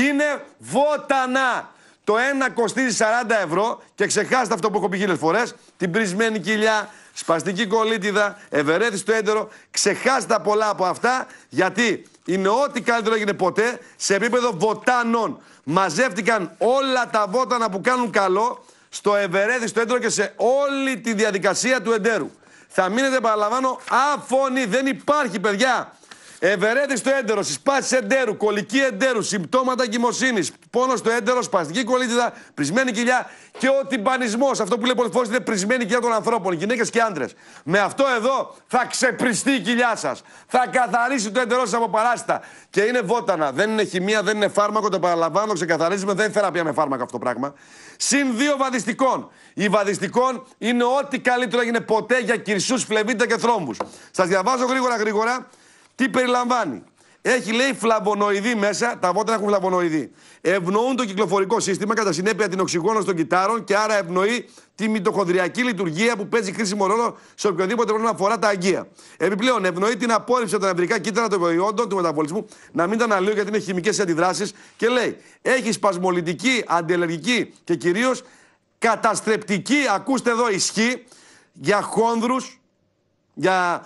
Είναι βότανα. Το ένα κοστίζει 40 ευρώ και ξεχάστε αυτό που έχω πει φορές. Την πρισμένη κοιλιά, σπαστική κολίτιδα, ευερέθη στο έντερο. Ξεχάστε πολλά από αυτά γιατί είναι ό,τι καλύτερο έγινε ποτέ σε επίπεδο βοτάνων. Μαζεύτηκαν όλα τα βότανα που κάνουν καλό στο ευερέθη έντερο και σε όλη τη διαδικασία του εντέρου. Θα μείνετε, παραλαμβάνω, άφωνοι. Δεν υπάρχει, παιδιά. Ευερέθηστο έντερο, συσπάσεις εντέρου, κολική εντέρου, συμπτώματα εγκυμοσύνης, πόνο στο έντερο, σπαστική κολλήτιδα, πρισμένη κοιλιά και ο τυμπανισμός. Αυτό που λέει πολλές είναι πρισμένη κοιλιά των ανθρώπων, γυναίκες και άντρες. Με αυτό εδώ θα ξεπριστεί η κοιλιά σας. Θα καθαρίσει το έντερό σας από παράστα. Και είναι βότανα. Δεν είναι χημεία, δεν είναι φάρμακο. Το παραλαμβάνω, ξεκαθαρίζουμε. Δεν είναι θεραπεία με φάρμακα αυτό το πράγμα. Συν δύο βαδιστικών. Η βαδιστικών είναι ό,τι καλύτερο έγινε ποτέ για κυρσούς, φλεβίτα και θρόμβους. Σας διαβάζω γρήγορα γρήγορα τι περιλαμβάνει. Έχει λέει φλαβονοειδή μέσα, τα βότανα έχουν φλαβονοειδή. Ευνοούν το κυκλοφορικό σύστημα, κατά συνέπεια την οξυγόνα των κυτάρων και άρα ευνοεί τη μυτοχονδριακή λειτουργία που παίζει κρίσιμο ρόλο σε οποιοδήποτε πρόβλημα αφορά τα αγκεία. Επιπλέον, ευνοεί την απόρριψη από τα νευρικά κύτταρα των προϊόντων του μεταβολισμού, να μην τα αναλύω γιατί είναι χημικές αντιδράσεις. Και λέει, έχει σπασμολητική αντιελεργική και κυρίως καταστρεπτική, ακούστε εδώ, ισχύ για χόνδρους, για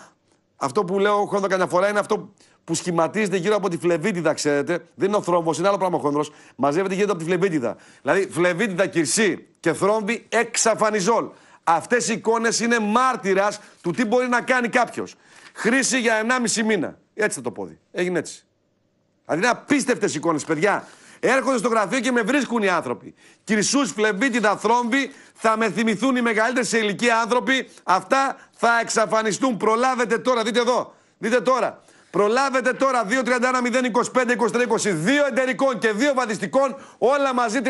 αυτό που λέω χόνδρα κανένα φορά είναι αυτό που σχηματίζεται γύρω από τη φλεβίτιδα, ξέρετε. Δεν είναι ο θρόμβος, είναι άλλο πράγμα ο χόνδρος. Μαζεύεται γύρω από τη φλεβίτιδα. Δηλαδή, φλεβίτιδα κυρσή και θρόμβη εξαφανιζόλ. Αυτές οι εικόνες είναι μάρτυρας του τι μπορεί να κάνει κάποιος. Χρήση για 1,5 μήνα. Έτσι θα το πόδι. Έγινε έτσι. Δηλαδή, είναι απίστευτες εικόνες, παιδιά. Έρχονται στο γραφείο και με βρίσκουν οι άνθρωποι. Κυρσούς, φλεβίτιδα, θρόμβη, θα με θυμηθούν οι μεγαλύτερε σε ηλικία άνθρωποι. Αυτά θα εξαφανιστούν. Προλάβετε τώρα, δείτε εδώ. Δείτε τώρα. Προλάβετε 31 025 23 εντερικών και δύο βαδιστικών, όλα μαζί 36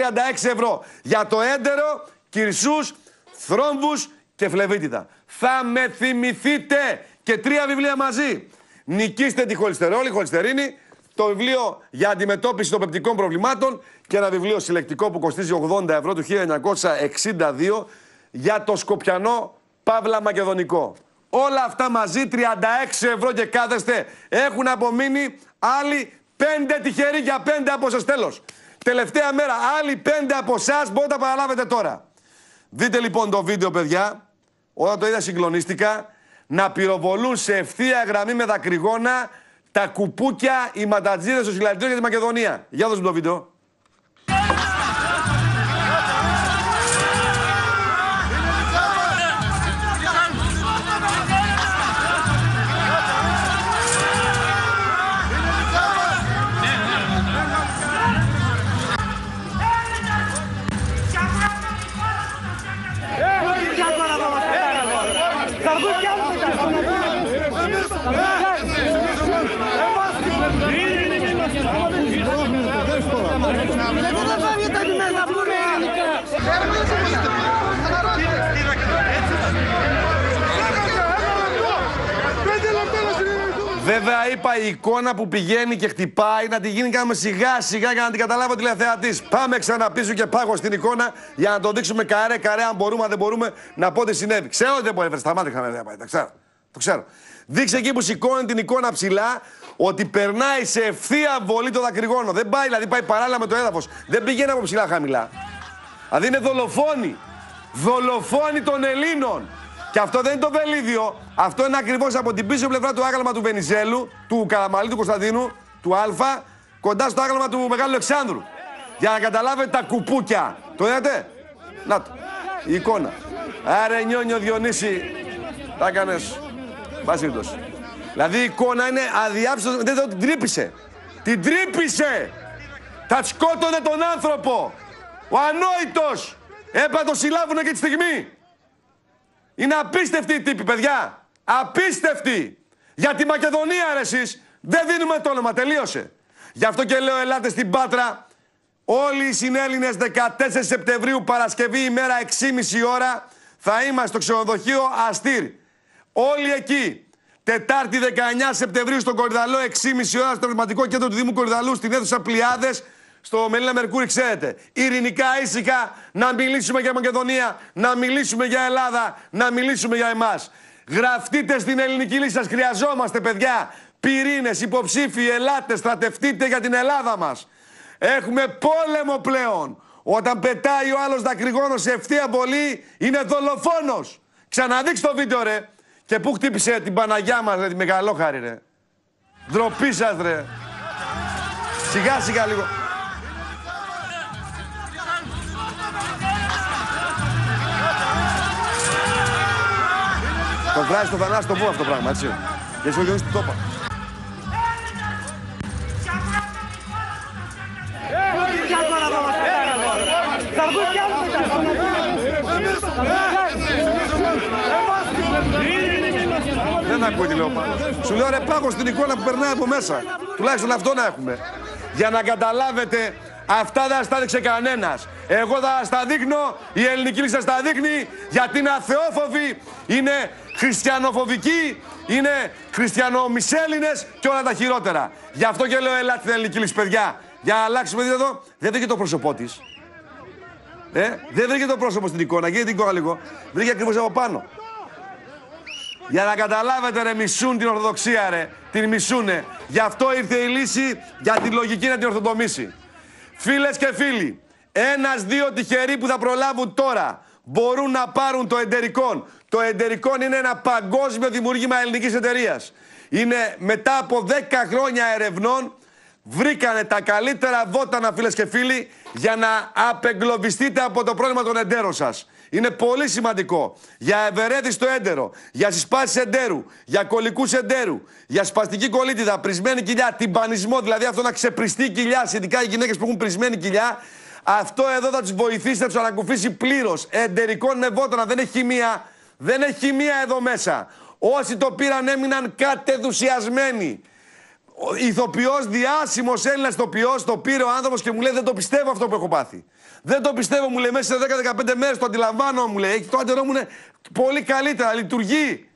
ευρώ. Για το έντερο, κυρσούς, θρόμβους και φλεβίτιδα. Θα με θυμηθείτε και τρία βιβλία μαζί. Νικήστε τη χολυστερόλη, χολυστερίνη, το βιβλίο για αντιμετώπιση των πεπτικών προβλημάτων και ένα βιβλίο συλλεκτικό που κοστίζει 80 ευρώ του 1962 για το Σκοπιανό Παύλα Μακεδονικό. Όλα αυτά μαζί 36 ευρώ και κάθεστε. Έχουν απομείνει άλλοι 5 τυχεροί για 5 από εσά. Τέλος. Τελευταία μέρα. Άλλοι 5 από εσά μπορείτε να παραλάβετε τώρα. Δείτε λοιπόν το βίντεο, παιδιά. Όταν το είδα, συγκλονίστηκα. Να πυροβολούν σε ευθεία γραμμή με δακρυγόνα τα κουπούκια οι ματατζίδε στο συλλαλητήριο για τη Μακεδονία. Για δώσουμε το βίντεο. Βέβαια είπα η εικόνα που πηγαίνει και χτυπάει να τη γίνει κάνουμε σιγά σιγά για να την καταλάβει ο τηλεθεατής. Πάμε ξανά πίσω και πάγω στην εικόνα για να το δείξουμε καρέ καρέ αν μπορούμε, αν δεν μπορούμε να πω τι συνέβη. Ξέρω ότι δεν μπορεί να σταμάτη να πάει, τα ξέρω. Το ξέρω. Δείξε εκεί που σηκώνει την εικόνα ψηλά ότι περνάει σε ευθεία βολή το δακρυγόνο. Δεν πάει, δηλαδή πάει παράλληλα με το έδαφος. Δεν πηγαίνει από ψηλά χαμηλά. Δηλαδή είναι δολοφόνη. Δολοφόνη των Ελλήνων. Και αυτό δεν είναι το βελίδιο. Αυτό είναι ακριβώς από την πίσω πλευρά του άγαλμα του Βενιζέλου, του Καραμαλή, του Κωνσταντίνου, του Α, κοντά στο άγαλμα του Μεγάλου Αλεξάνδρου. Για να καταλάβετε τα κουπούκια. Το είδατε. Να το. Η εικόνα. Άρε νιόνιο Διονύση. Τα έκανες. Μπάσιρτο. Δηλαδή η εικόνα είναι αδιάψωτη. Δεν το την τρύπησε. Την τρύπησε. Θα σκότωνε τον άνθρωπο. Ο ανόητος. Έπα το συλλάβουνε και τη στιγμή. Είναι απίστευτη η τύποι, παιδιά. Απίστευτη. Για τη Μακεδονία, ρε, Δεν δίνουμε το όνομα. Τελείωσε. Γι' αυτό και λέω, ελάτε στην Πάτρα. Όλοι οι συνέλληνες 14 Σεπτεμβρίου, Παρασκευή, ημέρα 6,5 ώρα, θα είμαστε στο ξενοδοχείο Αστήρ. Όλοι εκεί. Τετάρτη 19 Σεπτεμβρίου στον Κορυδαλό, 6,5 ώρα στο πνευματικό κέντρο του Δήμου Κορυδαλού, στην αίθουσα Πλιάδες, στο Μελίνα Μερκούρη, ξέρετε, ειρηνικά, ήσυχα, να μιλήσουμε για Μακεδονία, να μιλήσουμε για Ελλάδα, να μιλήσουμε για εμάς. Γραφτείτε στην ελληνική λύση, σας χρειαζόμαστε παιδιά. Πυρήνες, υποψήφοι, ελάτε, στρατευτείτε για την Ελλάδα μας. Έχουμε πόλεμο πλέον. Όταν πετάει ο άλλος δακρυγόνος σε ευθεία πολύ, είναι δολοφόνος. Ξαναδείξτε το βίντεο ρε. Και πού χτύπησε την Παναγιά μας ρε, τη μεγαλόχαρη ρε. Ντροπή σας, ρε. Σιγά σιγά λίγο. Το βράζει το Θανάση, το πού αυτό το πράγμα, έτσι. Και σου του το τόπα. Δεν ακούει τι λέω πάνω. Σου λέω ρε παγω στην εικόνα που περνάει από μέσα. Τουλάχιστον αυτό να έχουμε. Για να καταλάβετε, αυτά δεν στα δείξε κανένας. Εγώ θα στα δείχνω, η ελληνική λίστα στα δείχνει, γιατί είναι αθεόφοβη, είναι χριστιανοφοβικοί, είναι χριστιανομισέλληνες και όλα τα χειρότερα. Γι' αυτό και λέω ελάτε την ελληνική λύση, παιδιά. Για να αλλάξουμε δείτε εδώ, δεν βρήκε το πρόσωπό της. Ε, δεν βρήκε το πρόσωπο στην εικόνα, γίνεται την εικόνα λίγο. Βρήκε ακριβώς από πάνω. Για να καταλάβετε ρε, μισούν την Ορθοδοξία ρε, την μισούνε. Γι' αυτό ήρθε η λύση για τη λογική να την ορθοδομήσει. Φίλες και φίλοι, ένας δύο τυχεροί που θα προλάβουν τώρα μπορούν να πάρουν το εταιρικό. Το εταιρικό είναι ένα παγκόσμιο δημιούργημα ελληνικής εταιρείας. Είναι μετά από 10 χρόνια ερευνών, βρήκανε τα καλύτερα βότανα, φίλες και φίλοι, για να απεγκλωβιστείτε από το πρόβλημα των εντέρων σας. Είναι πολύ σημαντικό. Για ευερέδη στο έντερο, για συσπάσεις εντέρου, για κολλικού εντέρου, για σπαστική κολλήτιδα, πρισμένη κοιλιά, τυμπανισμό, δηλαδή αυτό να ξεπριστεί η κοιλιά, ειδικά οι γυναίκες που έχουν πρισμένη κοιλιά, αυτό εδώ θα τους βοηθήσει να τους ανακουφίσει πλήρως. Εντερικό νευότανα. Δεν έχει μία. Δεν έχει χημεία εδώ μέσα. Όσοι το πήραν έμειναν κατεδουσιασμένοι. Ο ηθοποιός, διάσημος Έλληνας ηθοποιός, το πήρε ο άνθρωπος και μου λέει: Δεν το πιστεύω αυτό που έχω πάθει. Δεν το πιστεύω, μου λέει: Μέσα σε 10-15 μέρες το αντιλαμβάνω. μου λέει. Το αντερό μου είναι πολύ καλύτερα, λειτουργεί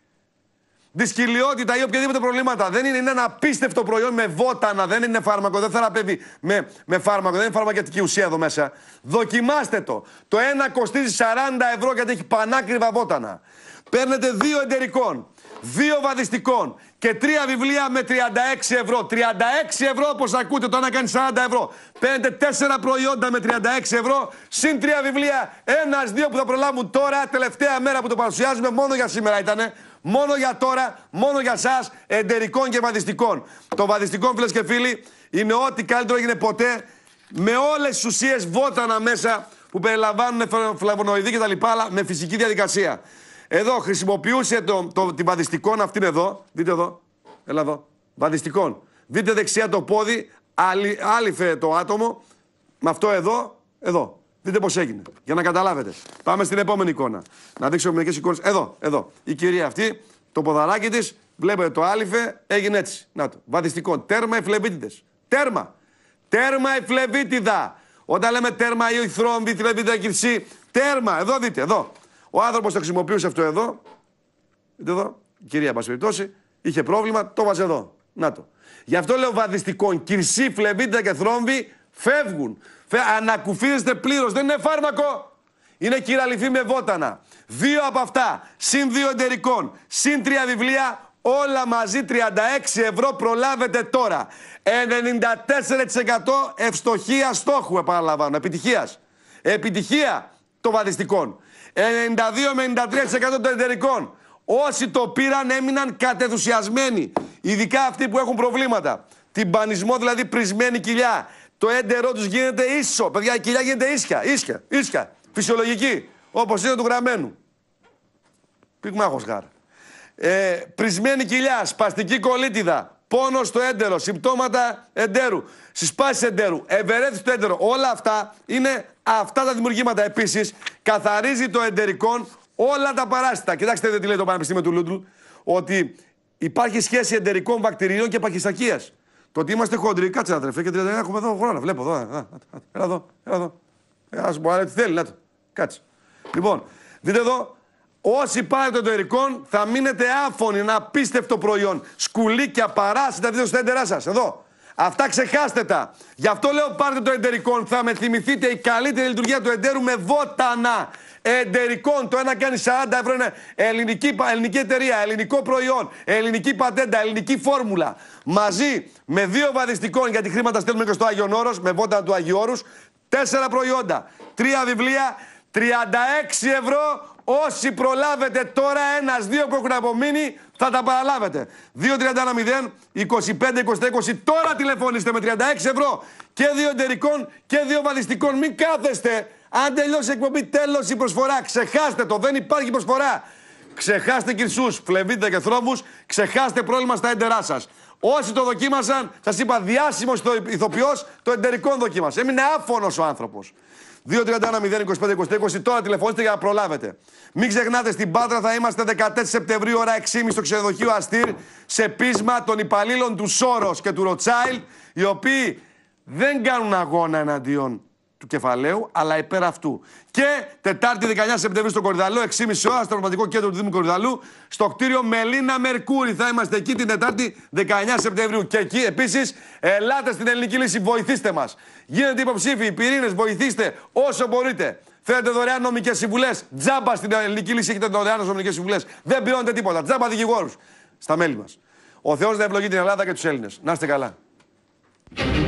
δυσκυλότητα ή οποιαδήποτε προβλήματα. Δεν είναι, είναι ένα απίστευτο προϊόν με βότανα, δεν είναι φάρμακο, δεν θεραπεύει με, με φάρμακο, δεν είναι φαρμακευτική ουσία εδώ μέσα. Δοκιμάστε το. Το ένα κοστίζει 40 ευρώ γιατί έχει πανάκριβα βότανα. Παίρνετε δύο εντερικών, δύο βαδιστικών και τρία βιβλία με 36 ευρώ. 36 ευρώ όπως ακούτε, το ένα κάνει 40 ευρώ. Παίρνετε τέσσερα προϊόντα με 36 ευρώ, συν τρία βιβλία, ένας δύο που θα προλάβουν τώρα, τελευταία μέρα που το παρουσιάζουμε, μόνο για σήμερα ήτανε. Μόνο για τώρα, μόνο για εσά, εντερικών και βαδιστικών. Το βαδιστικό, φίλες και φίλοι, είναι ό,τι καλύτερο έγινε ποτέ με όλες τις ουσίες βότανα μέσα που περιλαμβάνουν φλαβονοειδή κτλ. Αλλά με φυσική διαδικασία. Εδώ χρησιμοποιούσε το, το, την βαδιστικών αυτήν εδώ. Δείτε εδώ. Έλα εδώ. Βαδιστικών. Δείτε δεξιά το πόδι. άλυφε το άτομο. Με αυτό εδώ. Εδώ. Δείτε πώς έγινε. Για να καταλάβετε. Πάμε στην επόμενη εικόνα. Να δείξω μερικές εικόνες. Εδώ, εδώ. Η κυρία αυτή, το ποδαράκι της, βλέπετε το άλυφε, έγινε έτσι. Να το. Βαδιστικό. Τέρμα εφλεβίτιδες. Τέρμα. Τέρμα εφλεβίτιδα. Όταν λέμε τέρμα ή θρόμβη, θλεβίτιδα κυρσή. Τέρμα. Εδώ δείτε, εδώ. Ο άνθρωπος το χρησιμοποιούσε αυτό εδώ. Δείτε εδώ. Η θρομβι θλεβιτιδα μα περιπτώσει, είχε πρόβλημα, το βάζε εν περιπτωσει ειχε προβλημα το βαζε εδω Να το. Γι' αυτό λέω βαδιστικό. κυρσί φλεβίτιδα και θρόμβι φεύγουν. Ανακουφίζεστε πλήρως. Δεν είναι φάρμακο. Είναι κυραλυφή με βότανα. Δύο από αυτά, συν δύο εταιρικών. συν τρία βιβλία, όλα μαζί 36 ευρώ προλάβετε τώρα. 94% ευστοχία στόχου, επαναλαμβάνω, επιτυχίας. Επιτυχία των βαδιστικών. 92 με 93% των εταιρικών. Όσοι το πήραν έμειναν κατεθουσιασμένοι. Ειδικά αυτοί που έχουν προβλήματα. Τυμπανισμό δηλαδή πρισμένη κοιλιά το έντερό τους γίνεται ίσο. Παιδιά, η κοιλιά γίνεται ίσια. Ίσια. ίσια. Φυσιολογική. Όπως είναι του γραμμένου. Πυγμάχο γάρα. Ε, πρισμένη κοιλιά, σπαστική κολίτιδα, πόνος στο έντερο, συμπτώματα εντέρου, συσπάσεις εντέρου, ευερέθηση του έντερο. Όλα αυτά είναι αυτά τα δημιουργήματα. Επίσης, καθαρίζει το εντερικό όλα τα παράσιτα. Κοιτάξτε τι λέει το Πανεπιστήμιο του Λούντλ. ότι υπάρχει σχέση εντερικών βακτηρίων και παχυστακίας. Το ότι είμαστε χοντροί, κάτσε να τρεφέ και 39 έχουμε εδώ χρόνο. Βλέπω εδώ. Ε, ε, ε, έλα εδώ, έλα εδώ. Ας μου αρέσει, θέλει να Κάτσε. Λοιπόν, δείτε εδώ. Όσοι πάρετε το ερικόν θα μείνετε άφωνοι, ένα απίστευτο προϊόν. Σκουλίκια, παράσιτα, δείτε στο έντερά σας. Εδώ. Αυτά ξεχάστε τα. Γι' αυτό λέω πάρτε το εντερικό. Θα με θυμηθείτε η καλύτερη λειτουργία του εντέρου με βότανα. Εντερικών. Το ένα κάνει 40 ευρώ. Είναι ελληνική, ελληνική εταιρεία, ελληνικό προϊόν, ελληνική πατέντα, ελληνική φόρμουλα. Μαζί με δύο βαδιστικών, γιατί χρήματα στέλνουμε και στο Άγιον Όρος, με βότανα του Αγίου Τέσσερα προϊόντα, τρία βιβλία, 36 ευρώ Όσοι προλάβετε τώρα, ένας, δύο που έχουν απομείνει, θα τα παραλάβετε. 2-31-0, 25-20-20. Τώρα τηλεφωνήστε με 36 ευρώ και δύο εταιρικών και δύο βαδιστικών. Μην κάθεστε. Αν τελειώσει η εκπομπή, τέλος η προσφορά. Ξεχάστε το. Δεν υπάρχει προσφορά. Ξεχάστε κυρσούς, φλεβίτε και θρόμβους. Ξεχάστε πρόβλημα στα έντερά σας. Όσοι το δοκίμασαν, σας είπα διάσημος ηθοποιός, το εταιρικό δοκίμασε. Έμεινε άφωνος ο άνθρωπος. 2-31-0-25-20-20. Τώρα τηλεφωνήστε για να προλάβετε. Μην ξεχνάτε, στην Πάτρα θα είμαστε 14 Σεπτεμβρίου, ώρα 6.30 στο ξενοδοχείο Αστήρ, σε πείσμα των υπαλλήλων του Σόρος και του Ροτσάιλ, οι οποίοι δεν κάνουν αγώνα εναντίον του κεφαλαίου, αλλά υπέρ αυτού. Και Τετάρτη 19 Σεπτεμβρίου στο Κορυδαλό, 6,5 ώρα στο Ρωματικό Κέντρο του Δήμου Κορυδαλού, στο κτίριο Μελίνα Μερκούρη. Θα είμαστε εκεί την Τετάρτη 19 Σεπτεμβρίου. Και εκεί επίσης, ελάτε στην ελληνική λύση, βοηθήστε μας. Γίνετε υποψήφοι, πυρήνες, βοηθήστε όσο μπορείτε. Θέλετε δωρεάν νομικές συμβουλές. Τζάμπα στην ελληνική λύση έχετε δωρεάν νομικές συμβουλές. Δεν πληρώνετε τίποτα. Τζάμπα δικηγόρους. Στα μέλη μας. Ο Θεός να ευλογεί την Ελλάδα και τους Έλληνες. Να είστε καλά.